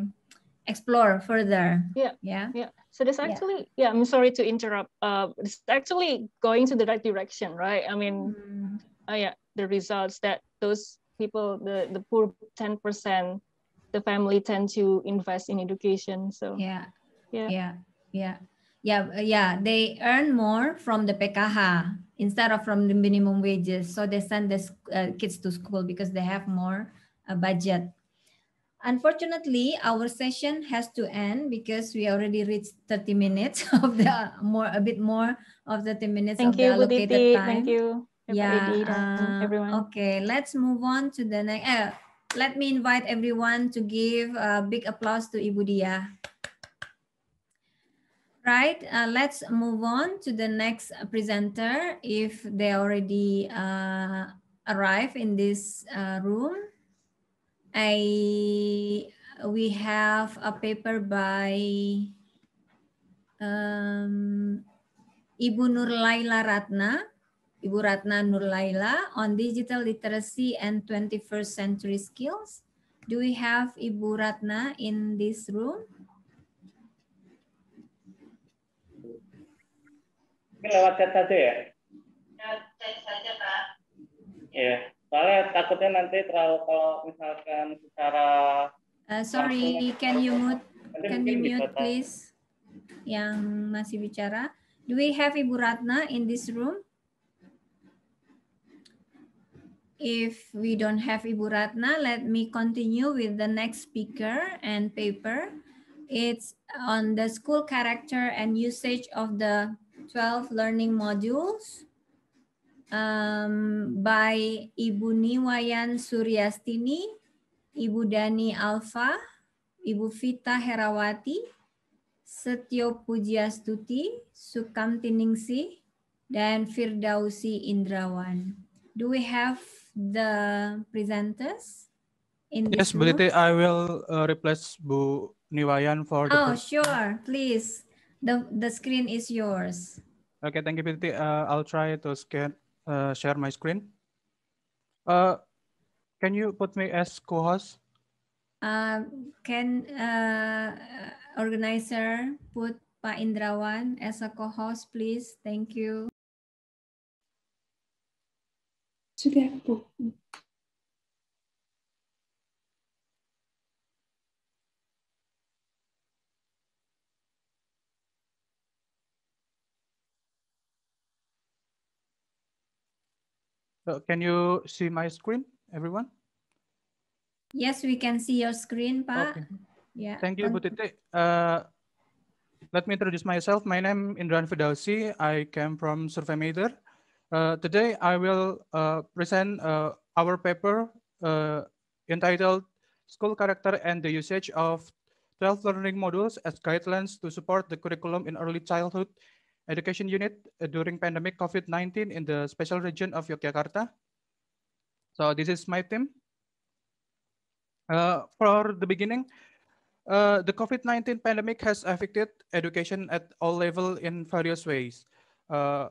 Speaker 1: explore further. Yeah, yeah, yeah. So this actually, yeah, yeah I'm sorry to
Speaker 6: interrupt. Uh, it's actually going to the right direction, right? I mean, mm. uh, yeah, the results that those people, the, the poor 10%, the family tend to invest in education. So yeah,
Speaker 1: yeah, yeah, yeah. Yeah, uh, yeah, they earn more from the PKH instead of from the minimum wages. So they send the uh, kids to school because they have more uh, budget unfortunately our session has to end because we already reached 30 minutes of the more a bit more of 30 minutes thank of you, the allocated time thank you everybody, yeah uh, everyone okay let's move on to the next uh, let me invite everyone to give a big applause to ibu dia right uh, let's move on to the next presenter if they already uh, arrive in this uh, room I we have a paper by um, Ibu Laila Ratna, Ibu Ratna Nur Laila on digital literacy and 21st century skills. Do we have Ibu Ratna in this room?
Speaker 5: lewat chat saja ya?
Speaker 3: Lewat chat
Speaker 5: saja, Pak. Ya. Yeah. Soalnya takutnya nanti terlalu kalau misalkan secara
Speaker 1: uh, sorry, langsung, can you mute? Can you mute please? Yang masih bicara. Do we have Ibu Ratna in this room? If we don't have Ibu Ratna, let me continue with the next speaker and paper. It's on the school character and usage of the 12 learning modules um, by Ibu Niwayan Suryastini, Ibu Dani Alfa, Ibu Vita Herawati, Setio Pujiastuti, Sukam Tiningsi, dan Firdausi Indrawan. Do we have the presenters? In yes, Beliti,
Speaker 4: I will uh, replace Bu Niwayan for the. Oh,
Speaker 1: sure, please. The the screen is
Speaker 4: yours. Okay, thank you, Beliti. Uh, I'll try to scan uh, share my screen. Uh, can you put me as co-host?
Speaker 1: Uh, can uh, organizer put Pa Indrawan as a co-host, please? Thank you. Sudah
Speaker 5: aku
Speaker 4: So can you see my screen, everyone?
Speaker 1: Yes, we can see your screen, Pa. Okay.
Speaker 4: Yeah. Thank you, Bu Uh, let me introduce myself. My name is Indran Fidausi. I came from SurveyMeter. Uh, today, I will uh, present uh, our paper uh, entitled School Character and the Usage of 12 Learning Modules as Guidelines to Support the Curriculum in Early Childhood education unit uh, during pandemic COVID-19 in the special region of Yogyakarta. So this is my team. Uh, for the beginning, uh, the COVID-19 pandemic has affected education at all level in various ways. Uh,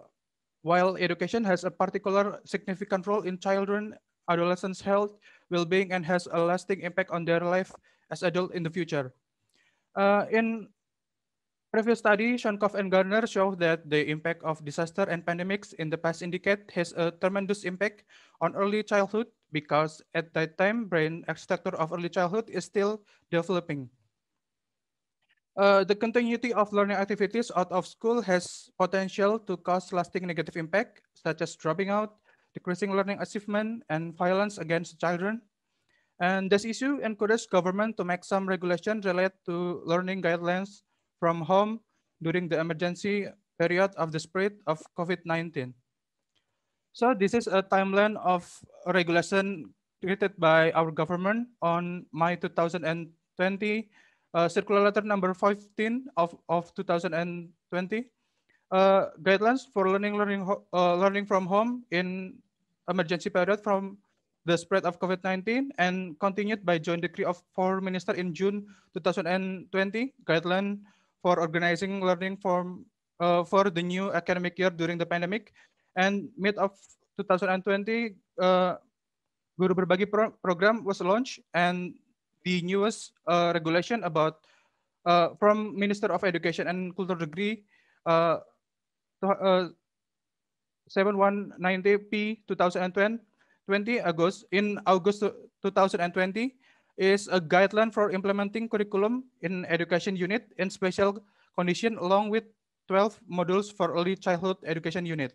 Speaker 4: while education has a particular significant role in children, adolescents' health, well-being, and has a lasting impact on their life as adults in the future. Uh, in Previous study, Shankoff and Garner show that the impact of disaster and pandemics in the past indicate has a tremendous impact on early childhood because at that time, brain architecture of early childhood is still developing. Uh, the continuity of learning activities out of school has potential to cause lasting negative impact, such as dropping out, decreasing learning achievement, and violence against children. And this issue encourages government to make some regulation related to learning guidelines from home during the emergency period of the spread of COVID-19. So this is a timeline of regulation created by our government on May 2020, uh, circular letter number 15 of, of 2020, uh, guidelines for learning learning, uh, learning from home in emergency period from the spread of COVID-19 and continued by joint decree of four minister in June 2020, guideline for organizing learning for, uh, for the new academic year during the pandemic. And mid of 2020, uh, Guru Berbagi pro program was launched and the newest uh, regulation about uh, from Minister of Education and Culture Degree uh, uh, 7190P 2020 20 August in August 2020 is a guideline for implementing curriculum in education unit in special condition along with 12 modules for early childhood education unit.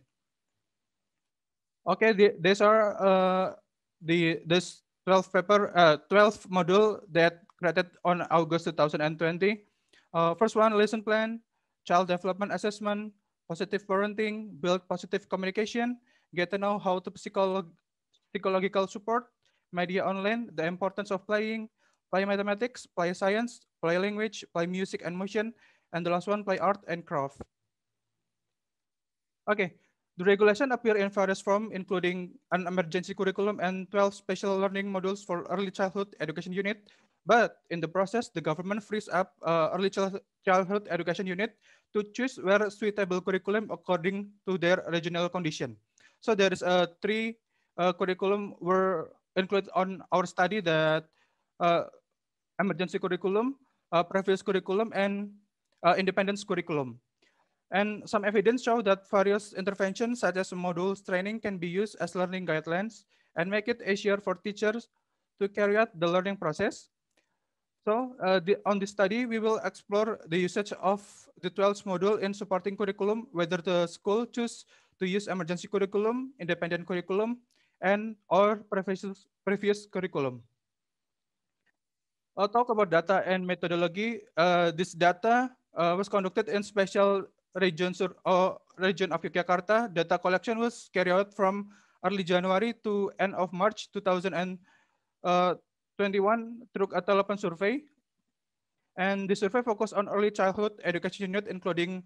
Speaker 4: Okay, the, these are uh, the this 12 paper uh, 12 module that created on August 2020. Uh, first one, lesson plan, child development assessment, positive parenting, build positive communication, get to know how to psycholo psychological support, media online, the importance of playing, play mathematics, play science, play language, play music and motion, and the last one, play art and craft. Okay, the regulation appear in various form, including an emergency curriculum and 12 special learning modules for early childhood education unit. But in the process, the government frees up uh, early childhood education unit to choose where suitable curriculum according to their regional condition. So there is a three uh, curriculum were includes on our study that uh, emergency curriculum, uh, previous curriculum, and uh, independence curriculum. And some evidence show that various interventions such as modules training can be used as learning guidelines and make it easier for teachers to carry out the learning process. So uh, the, on this study, we will explore the usage of the twelfth module in supporting curriculum, whether the school choose to use emergency curriculum, independent curriculum, and or previous, previous curriculum. I'll uh, talk about data and methodology. Uh, this data uh, was conducted in special regions region, uh, region of Yogyakarta. Data collection was carried out from early January to end of March 2021 uh, through a telephone survey. And the survey focused on early childhood education unit, including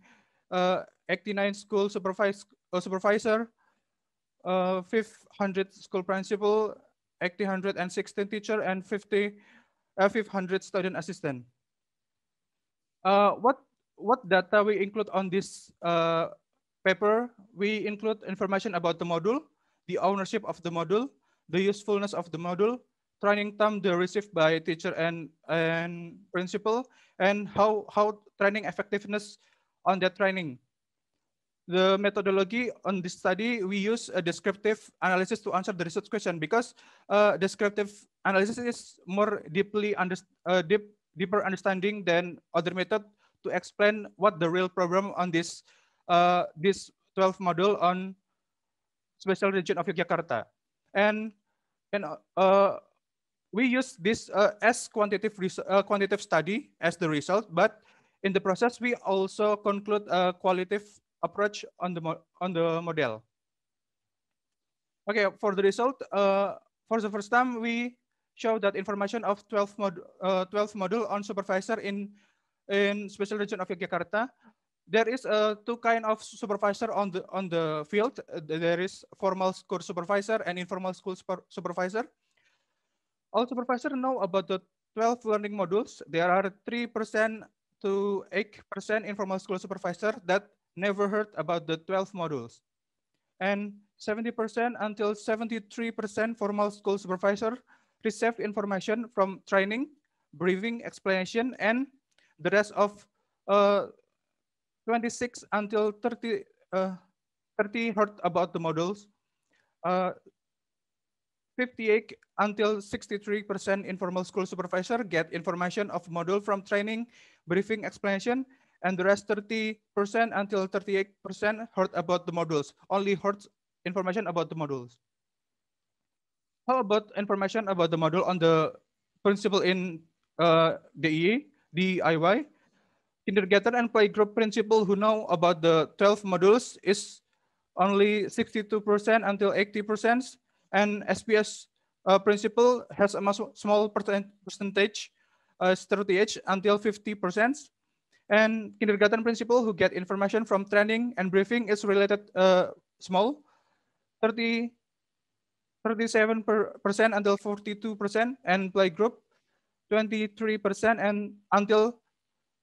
Speaker 4: uh, 89 school supervisor, uh, supervisor, Uh, 500 school principal, 816 teacher, and 50, uh, 500 student assistant. Uh, what, what data we include on this uh, paper? We include information about the module, the ownership of the module, the usefulness of the module, training time they received by teacher and, and principal, and how, how training effectiveness on that training the methodology on this study, we use a descriptive analysis to answer the research question because uh, descriptive analysis is more deeply under, uh, deep, deeper understanding than other method to explain what the real problem on this uh, this 12 module on special region of Yogyakarta. And, and uh, we use this uh, as quantitative, uh, quantitative study as the result, but in the process, we also conclude a qualitative approach on the, on the model. Okay, for the result, uh, for the first time, we show that information of 12, mod uh, 12 module on supervisor in, in special region of Yogyakarta. There is uh, two kind of supervisor on the, on the field. Uh, there is formal school supervisor and informal school super supervisor. All supervisor know about the 12 learning modules. There are 3% to 8% informal school supervisor that never heard about the 12 modules. And 70% until 73% formal school supervisor received information from training, briefing, explanation, and the rest of uh, 26 until 30, uh, 30 heard about the modules. Uh, 58 until 63% informal school supervisor get information of module from training, briefing, explanation, and the rest 30% until 38% heard about the modules, only heard information about the modules. How about information about the module on the principle in uh, DEA, DIY? Kindergarten and playgroup principal who know about the 12 modules is only 62% until 80%, and SPS uh, principal has a small percent percentage, uh, 38 until 50%, and kindergarten principal who get information from training and briefing is related uh, small, 30, 37% until 42%, and play group 23% and until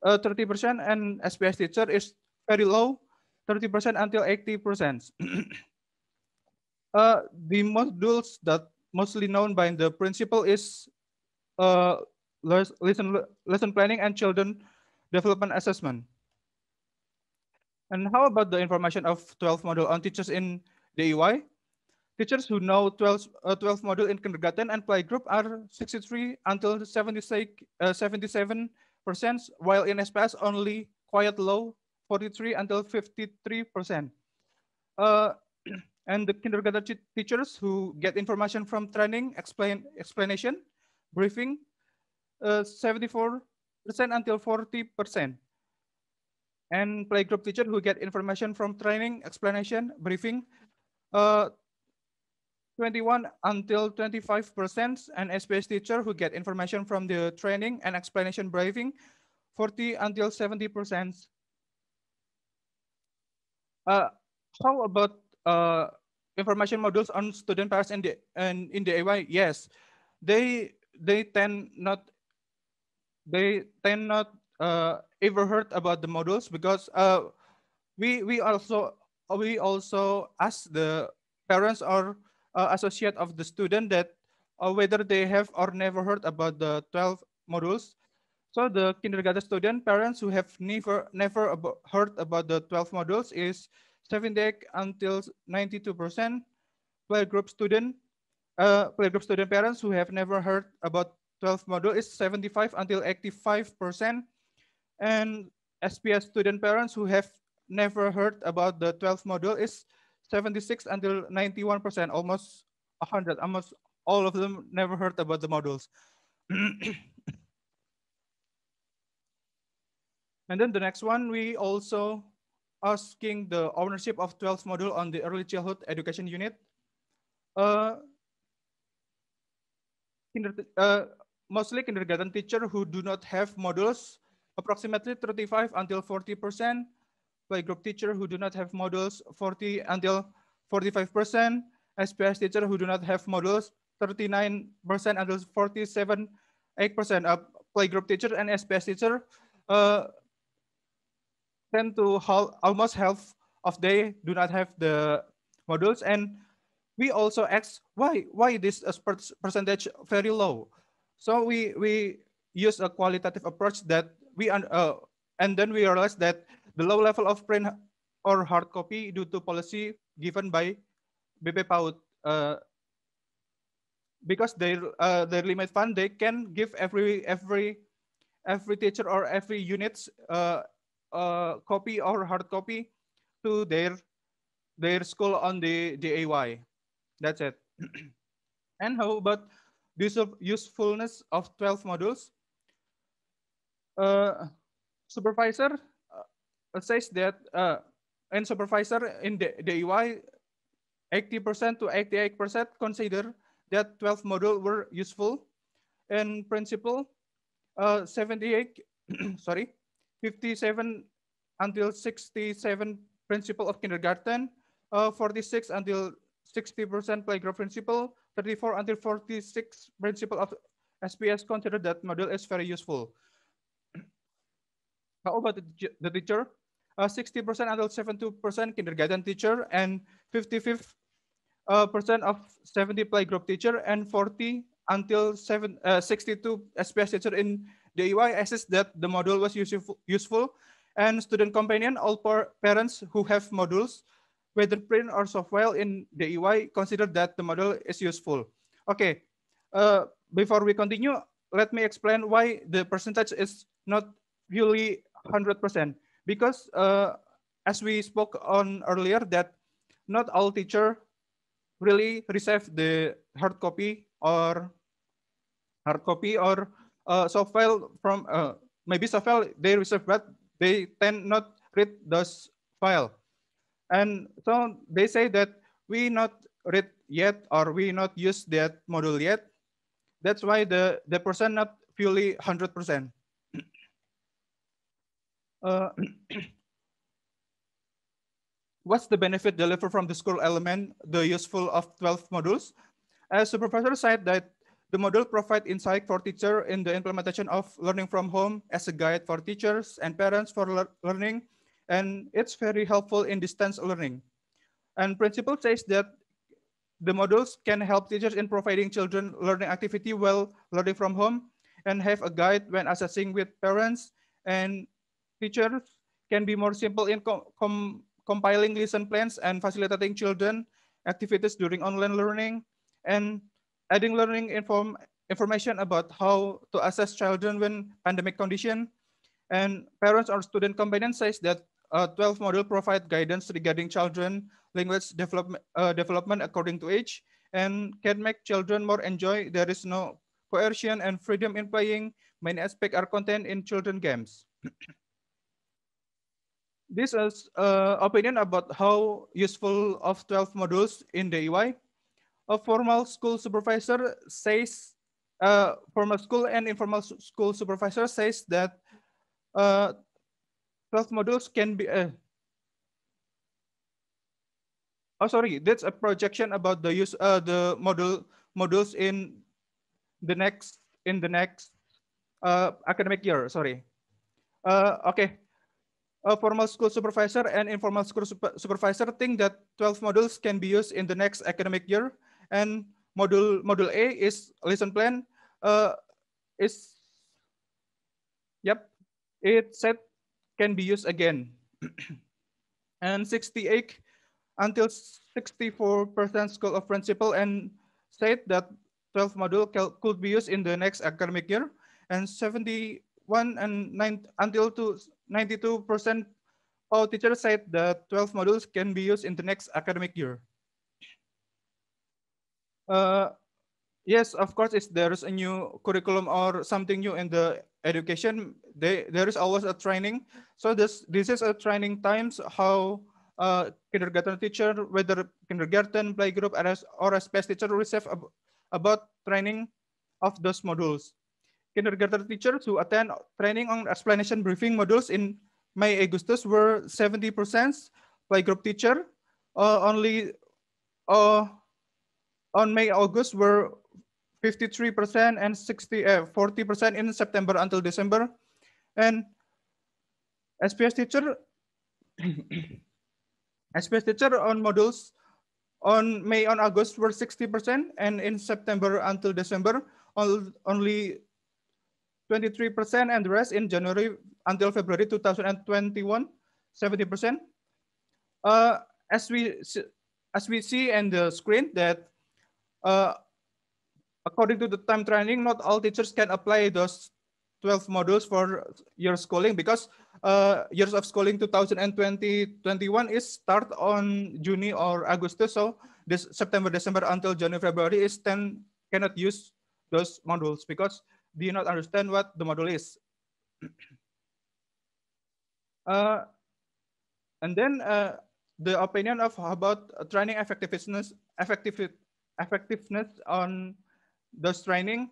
Speaker 4: uh, 30%, and SPS teacher is very low, 30% until 80%. uh, the modules that mostly known by the principal is uh, lesson, lesson planning and children development assessment. And how about the information of 12 module on teachers in the EY? Teachers who know 12, uh, 12 module in kindergarten and playgroup are 63 until 76, uh, 77%, while in SPS only quite low, 43 until 53%. Uh, and the kindergarten teachers who get information from training, explain explanation, briefing, uh, 74 until 40%. And playgroup teacher who get information from training, explanation, briefing, uh, 21 until 25%, and SPS teacher who get information from the training and explanation briefing, 40 until 70%. Uh, how about uh, information modules on student parents in the and in the AY? Yes, they they tend not they tend not uh, ever heard about the modules because uh, we we also we also ask the parents or uh, associate of the student that uh, whether they have or never heard about the 12 modules. So the kindergarten student parents who have never never ab heard about the 12 modules is 78 until 92 percent playgroup student uh, playgroup student parents who have never heard about 12 module is 75 until 85%. And SPS student parents who have never heard about the 12 module is 76 until 91%, almost 100, almost all of them never heard about the modules. and then the next one, we also asking the ownership of 12 module on the early childhood education unit. Uh, uh mostly kindergarten teacher who do not have modules, approximately 35 until 40%, playgroup teacher who do not have modules, 40 until 45%, SPS teacher who do not have modules, 39% until 47, 8% of playgroup teacher and SPS teacher uh, tend to hold, almost half of they do not have the modules. And we also ask why, why this uh, percentage very low? So we we use a qualitative approach that we uh, and then we realized that the low level of print or hard copy due to policy given by BP Paud Uh, because their uh, their limit fund, they can give every every every teacher or every units uh, uh, copy or hard copy to their their school on the DAY. That's it. and how about usefulness of 12 modules. Uh, supervisor uh, says that, uh, and supervisor in the, the 80% to 88% consider that 12 modules were useful. In principle, uh, 78, sorry, 57 until 67 principle of kindergarten, uh, 46 until 60% playground principle, 34 until 46 principle of SPS consider that module is very useful. How about the teacher? 60% uh, until 72% kindergarten teacher and 55% uh, percent of 70 playgroup teacher and 40 until seven, uh, 62 SPS teacher in the EY assess that the module was useful, useful and student companion, all parents who have modules whether print or software in UI, consider that the model is useful. Okay, uh, before we continue, let me explain why the percentage is not really 100%. Because uh, as we spoke on earlier that not all teacher really receive the hard copy or hard copy or uh, soft file from uh, maybe soft file they receive but they tend not read those file and so they say that we not read yet or we not use that module yet. That's why the, the percent not fully 100%. Uh, what's the benefit delivered from the school element, the useful of 12 modules? As professor said that the module provide insight for teacher in the implementation of learning from home as a guide for teachers and parents for le learning and it's very helpful in distance learning. And principle says that the modules can help teachers in providing children learning activity while learning from home and have a guide when assessing with parents and teachers can be more simple in com com compiling lesson plans and facilitating children activities during online learning and adding learning inform information about how to assess children when pandemic condition and parents or student companion says that uh, 12 module provide guidance regarding children language development, uh, development according to age and can make children more enjoy. There is no coercion and freedom in playing. Many aspects are contained in children games. this is uh, opinion about how useful of 12 modules in the ui A formal school supervisor says, uh, formal school and informal school supervisor says that uh, 12 modules can be, uh, oh, sorry, that's a projection about the use, uh, the module modules in the next, in the next uh, academic year, sorry. Uh, okay, a formal school supervisor and informal school super supervisor think that 12 modules can be used in the next academic year and module module A is lesson plan uh, is yep it said can be used again. and 68 until 64% School of principal and said that 12 module could be used in the next academic year and 71 and 9 until to 92% all teachers said that 12 modules can be used in the next academic year. Uh, yes, of course, if there's a new curriculum or something new in the education they there is always a training so this this is a training times how uh, kindergarten teacher whether kindergarten playgroup or a space teacher receive ab about training of those modules kindergarten teachers who attend training on explanation briefing modules in may augustus were 70 percent playgroup teacher uh, only uh, on may august were 53% and 60, uh, eh, 40% in September until December. And SPS teacher, SPS teacher on modules on May and August were 60% and in September until December only 23% and the rest in January until February 2021, 70%. Uh, as we as we see in the screen that uh, According to the time training, not all teachers can apply those 12 modules for your schooling because uh, years of schooling 2020-21 is start on June or August. So this September, December until January, February is 10 cannot use those modules because do you not understand what the module is? uh, and then uh, the opinion of about training effectiveness, effective, effectiveness on does training.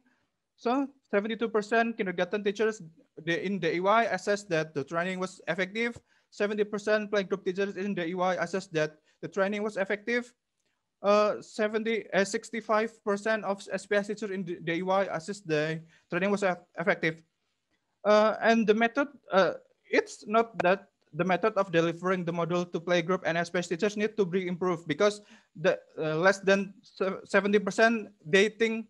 Speaker 4: So 72% kindergarten teachers in the EY assess that the training was effective. 70% plain group teachers in the EY assess that the training was effective. Uh, 70, 65% uh, of SPS teachers in the EY assess the training was effective. Uh, and the method, uh, it's not that the method of delivering the model to playgroup and SPS teachers need to be improved because the uh, less than 70% they think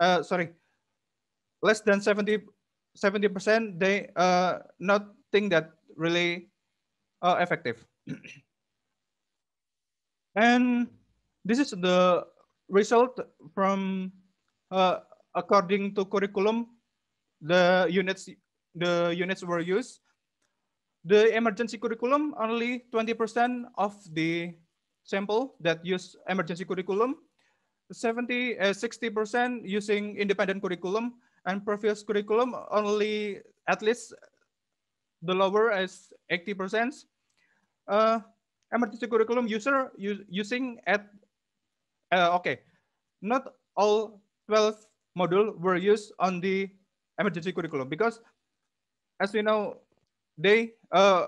Speaker 4: uh, sorry, less than 70 percent. They uh, not think that really uh, effective. and this is the result from uh, according to curriculum, the units the units were used. The emergency curriculum only 20% of the sample that use emergency curriculum 70, uh, 60% using independent curriculum and previous curriculum only at least the lower as 80%. Uh, emergency curriculum user using at, uh, okay, not all 12 module were used on the emergency curriculum because as we know, they, uh,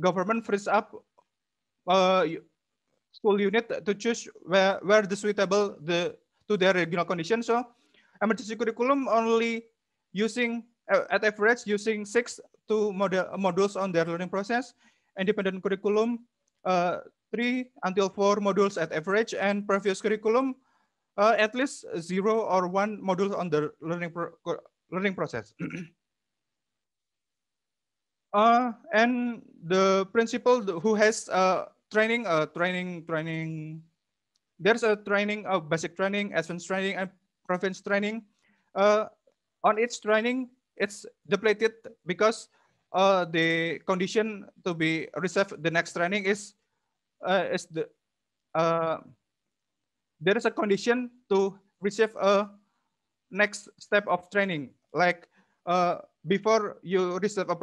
Speaker 4: government frees up uh, school unit to choose where, where the suitable the to their regional condition. So emergency curriculum only using uh, at average using six to model, modules on their learning process, independent curriculum uh, three until four modules at average, and previous curriculum uh, at least zero or one module on the learning pro learning process. uh, and the principal who has uh, training, uh, training, training. There's a training, of oh, basic training, advanced training, and province training. Uh, on each training, it's depleted because uh, the condition to be received the next training is uh, is the uh, there is a condition to receive a next step of training. Like uh, before you receive a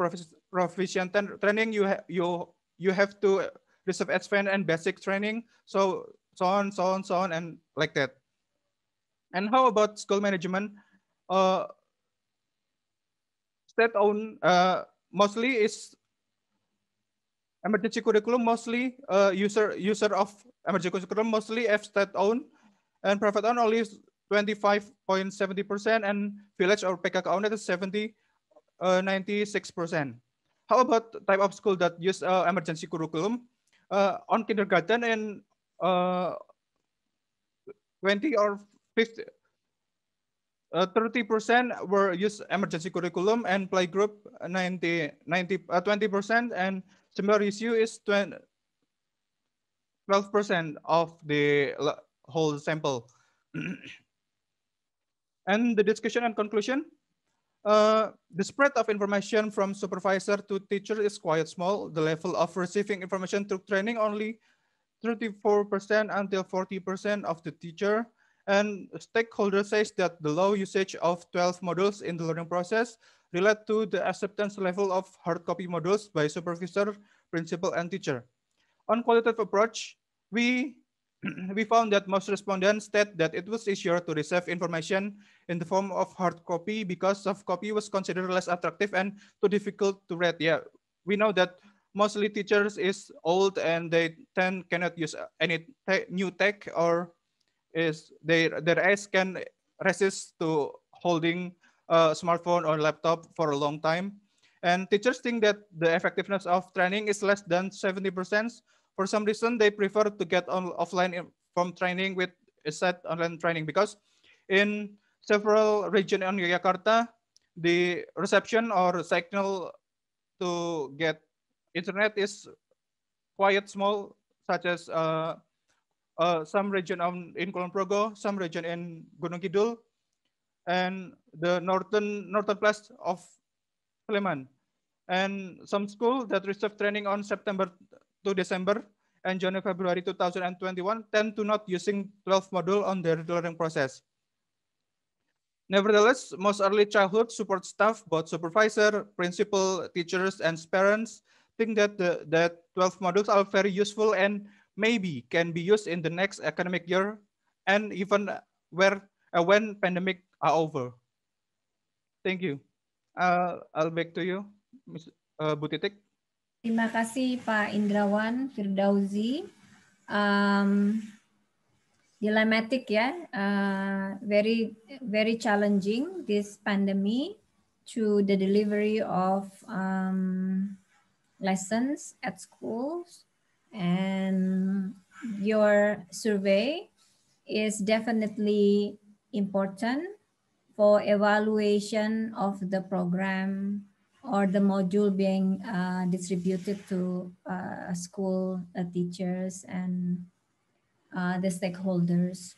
Speaker 4: proficient training, you you you have to list of advanced and basic training, so so on, so on, so on, and like that. And how about school management? Uh, state-owned uh, mostly is emergency curriculum, mostly uh, user user of emergency curriculum, mostly F state-owned and private-owned only 25.70% and village or PKK-owned is 70, 96%. Uh, how about type of school that use uh, emergency curriculum? uh, on kindergarten and uh, 20 or 50, uh, 30% were used emergency curriculum and playgroup 90, 90 uh, 20% and similar issue is 12% of the whole sample. and the discussion and conclusion, uh, the spread of information from supervisor to teacher is quite small. The level of receiving information through training only 34% until 40% of the teacher. And stakeholder says that the low usage of 12 modules in the learning process relate to the acceptance level of hard copy modules by supervisor, principal, and teacher. On qualitative approach, we we found that most respondents state that it was easier to receive information in the form of hard copy because soft copy was considered less attractive and too difficult to read. Yeah, we know that mostly teachers is old and they tend cannot use any te new tech or is their their eyes can resist to holding a smartphone or laptop for a long time. And teachers think that the effectiveness of training is less than 70% for some reason they prefer to get on offline from training with set online training because in several region in Yogyakarta, the reception or signal to get internet is quite small, such as uh, uh, some region on, in Kulon Progo, some region in Gunung Kidul, and the northern northern plus of Sleman. And some school that receive training on September to December and January February 2021 tend to not using 12 module on their learning process. Nevertheless, most early childhood support staff, both supervisor, principal, teachers, and parents think that the that 12 modules are very useful and maybe can be used in the next academic year and even where uh, when pandemic are over. Thank you. Uh, I'll back to you, Ms. Uh, Butitik.
Speaker 1: Terima kasih Pak Indrawan Firdauzi. Um, dilemmatic ya, uh, very very challenging this pandemic to the delivery of um, lessons at schools and your survey is definitely important for evaluation of the program or the module being uh, distributed to uh, school uh, teachers and uh, the stakeholders.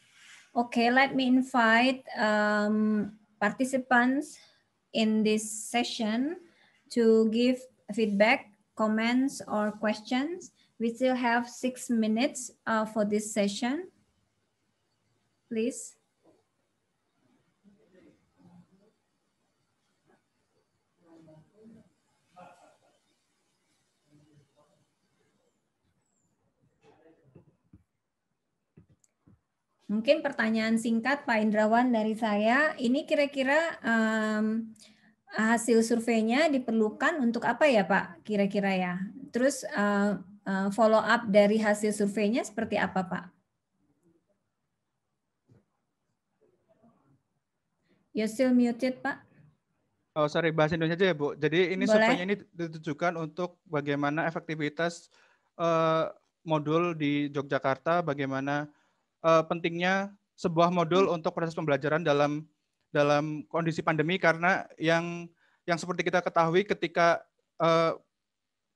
Speaker 1: Okay, let me invite um, participants in this session to give feedback, comments, or questions. We still have six minutes uh, for this session. Please. Mungkin pertanyaan singkat Pak Indrawan dari saya, ini kira-kira um, hasil surveinya diperlukan untuk apa ya Pak kira-kira ya? Terus uh, eh, uh, eh, follow up dari hasil surveinya seperti apa Pak? You're still muted Pak.
Speaker 4: Oh sorry bahasa Indonesia aja ya Bu. Jadi ini surveinya ini ditujukan untuk bagaimana efektivitas uh, modul di Yogyakarta, bagaimana uh, pentingnya sebuah modul hmm. untuk proses pembelajaran dalam dalam kondisi pandemi karena yang yang seperti kita ketahui ketika uh,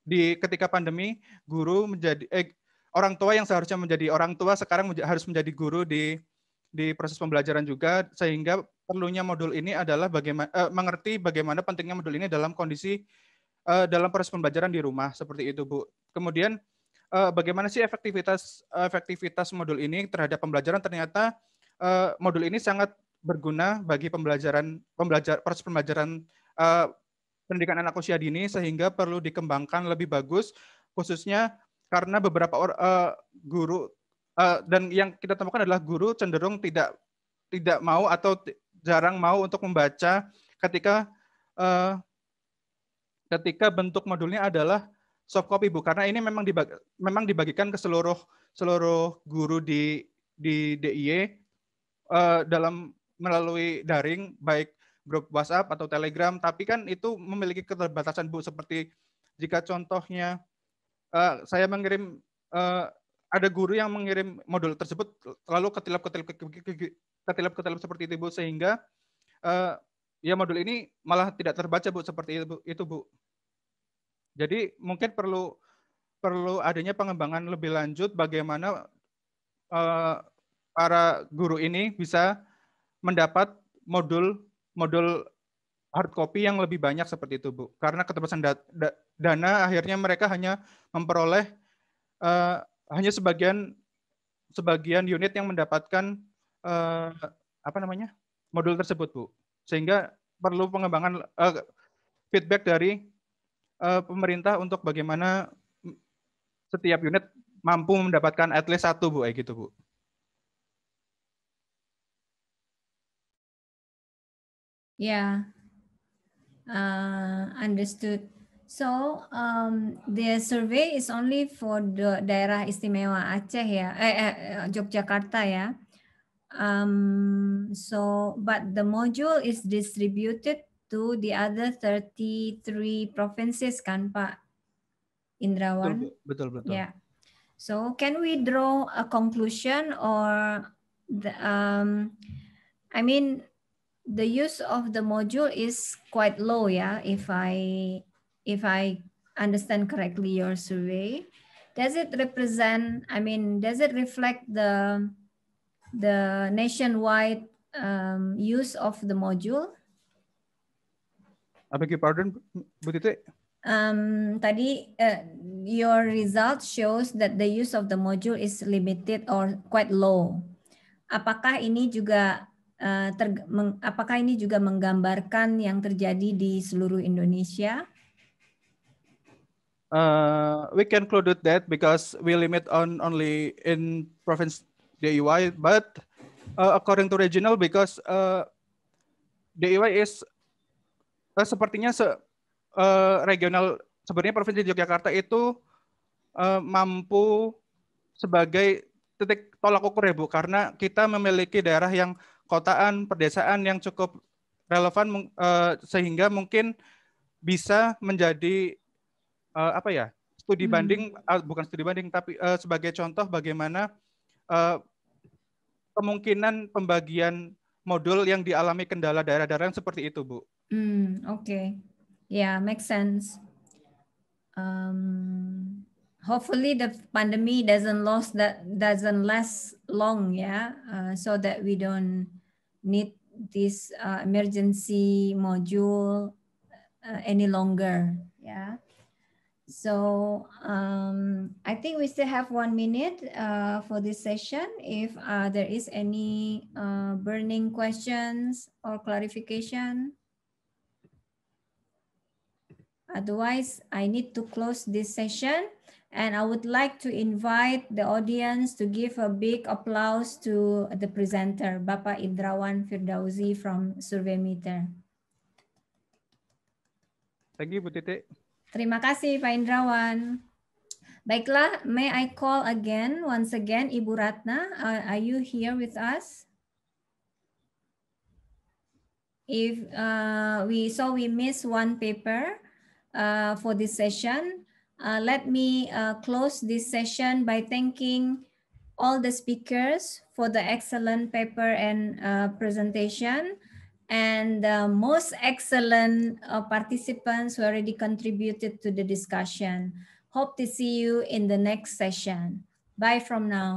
Speaker 4: di ketika pandemi guru menjadi eh, orang tua yang seharusnya menjadi orang tua sekarang menja, harus menjadi guru di di proses pembelajaran juga sehingga perlunya modul ini adalah bagaimana eh, mengerti bagaimana pentingnya modul ini dalam kondisi eh, dalam proses pembelajaran di rumah seperti itu Bu. Kemudian uh, bagaimana sih efektivitas eh, efektivitas modul ini terhadap pembelajaran ternyata uh, modul ini sangat berguna bagi pembelajaran pembelajar proses pembelajaran uh, pendidikan anak usia dini sehingga perlu dikembangkan lebih bagus khususnya karena beberapa or, uh, guru uh, dan yang kita temukan adalah guru cenderung tidak tidak mau atau jarang mau untuk membaca ketika uh, ketika bentuk modulnya adalah soft copy Bu karena ini memang dibagi, memang dibagikan ke seluruh seluruh guru di di DIY uh, eh, dalam melalui daring baik grup WhatsApp atau Telegram tapi kan itu memiliki keterbatasan Bu seperti jika contohnya uh, saya mengirim uh, ada guru yang mengirim modul tersebut lalu ketilap-ketilap ketilap-ketilap seperti itu Bu sehingga uh, ya modul ini malah tidak terbaca Bu seperti itu Bu. Itu, Bu. Jadi mungkin perlu perlu adanya pengembangan lebih lanjut bagaimana uh, para guru ini bisa mendapat modul modul hard copy yang lebih banyak seperti itu, Bu. Karena keterbatasan da da dana akhirnya mereka hanya memperoleh uh, hanya sebagian sebagian unit yang mendapatkan uh, apa namanya? modul tersebut, Bu. Sehingga perlu pengembangan uh, feedback dari uh, pemerintah untuk bagaimana setiap unit mampu mendapatkan at least satu bu, kayak gitu bu.
Speaker 1: Yeah, ya. uh, understood. So um, the survey is only for the daerah istimewa Aceh ya, eh, eh, eh Yogyakarta ya. Um, so but the module is distributed to the other 33 provinces kan Pak Indrawan?
Speaker 4: Betul, betul. betul. Yeah.
Speaker 1: So can we draw a conclusion or the, um, I mean, the use of the module is quite low, yeah, if I, if I understand correctly your survey. Does it represent, I mean, does it reflect the, the nationwide um, use of the module?
Speaker 4: I beg your pardon, Bu Titi?
Speaker 1: Um, tadi uh, your result shows that the use of the module is limited or quite low. Apakah ini juga uh, eh, ter, meng, apakah ini juga menggambarkan yang terjadi di seluruh Indonesia?
Speaker 4: Uh, we can conclude that because we limit on only in province DIY, e but uh, according to regional, because uh, DIY e is Eh, sepertinya se, uh, regional sebenarnya provinsi Yogyakarta itu uh, mampu sebagai titik tolak ukur ya Bu karena kita memiliki daerah yang kotaan perdesaan yang cukup relevan uh, sehingga mungkin bisa menjadi uh, apa ya studi hmm. banding uh, bukan studi banding tapi uh, sebagai contoh bagaimana uh, kemungkinan pembagian modul yang dialami kendala daerah-daerah seperti itu Bu.
Speaker 1: Mm, okay. Yeah, makes sense. Um, hopefully the pandemic doesn't last that doesn't last long. Yeah, uh, so that we don't need this uh, emergency module uh, any longer. Yeah. So um, I think we still have one minute uh, for this session. If uh, there is any uh, burning questions or clarification. Otherwise, I need to close this session. And I would like to invite the audience to give a big applause to the presenter, Bapak Indrawan Firdausi from Survey Meter.
Speaker 4: Thank you, Bu Titi.
Speaker 1: Terima kasih, Pak Indrawan. Baiklah, may I call again, once again, Ibu Ratna, uh, are you here with us? If uh, we so we miss one paper, uh, for this session. Uh, let me uh, close this session by thanking all the speakers for the excellent paper and uh, presentation and the most excellent uh, participants who already contributed to the discussion. Hope to see you in the next session. Bye from now.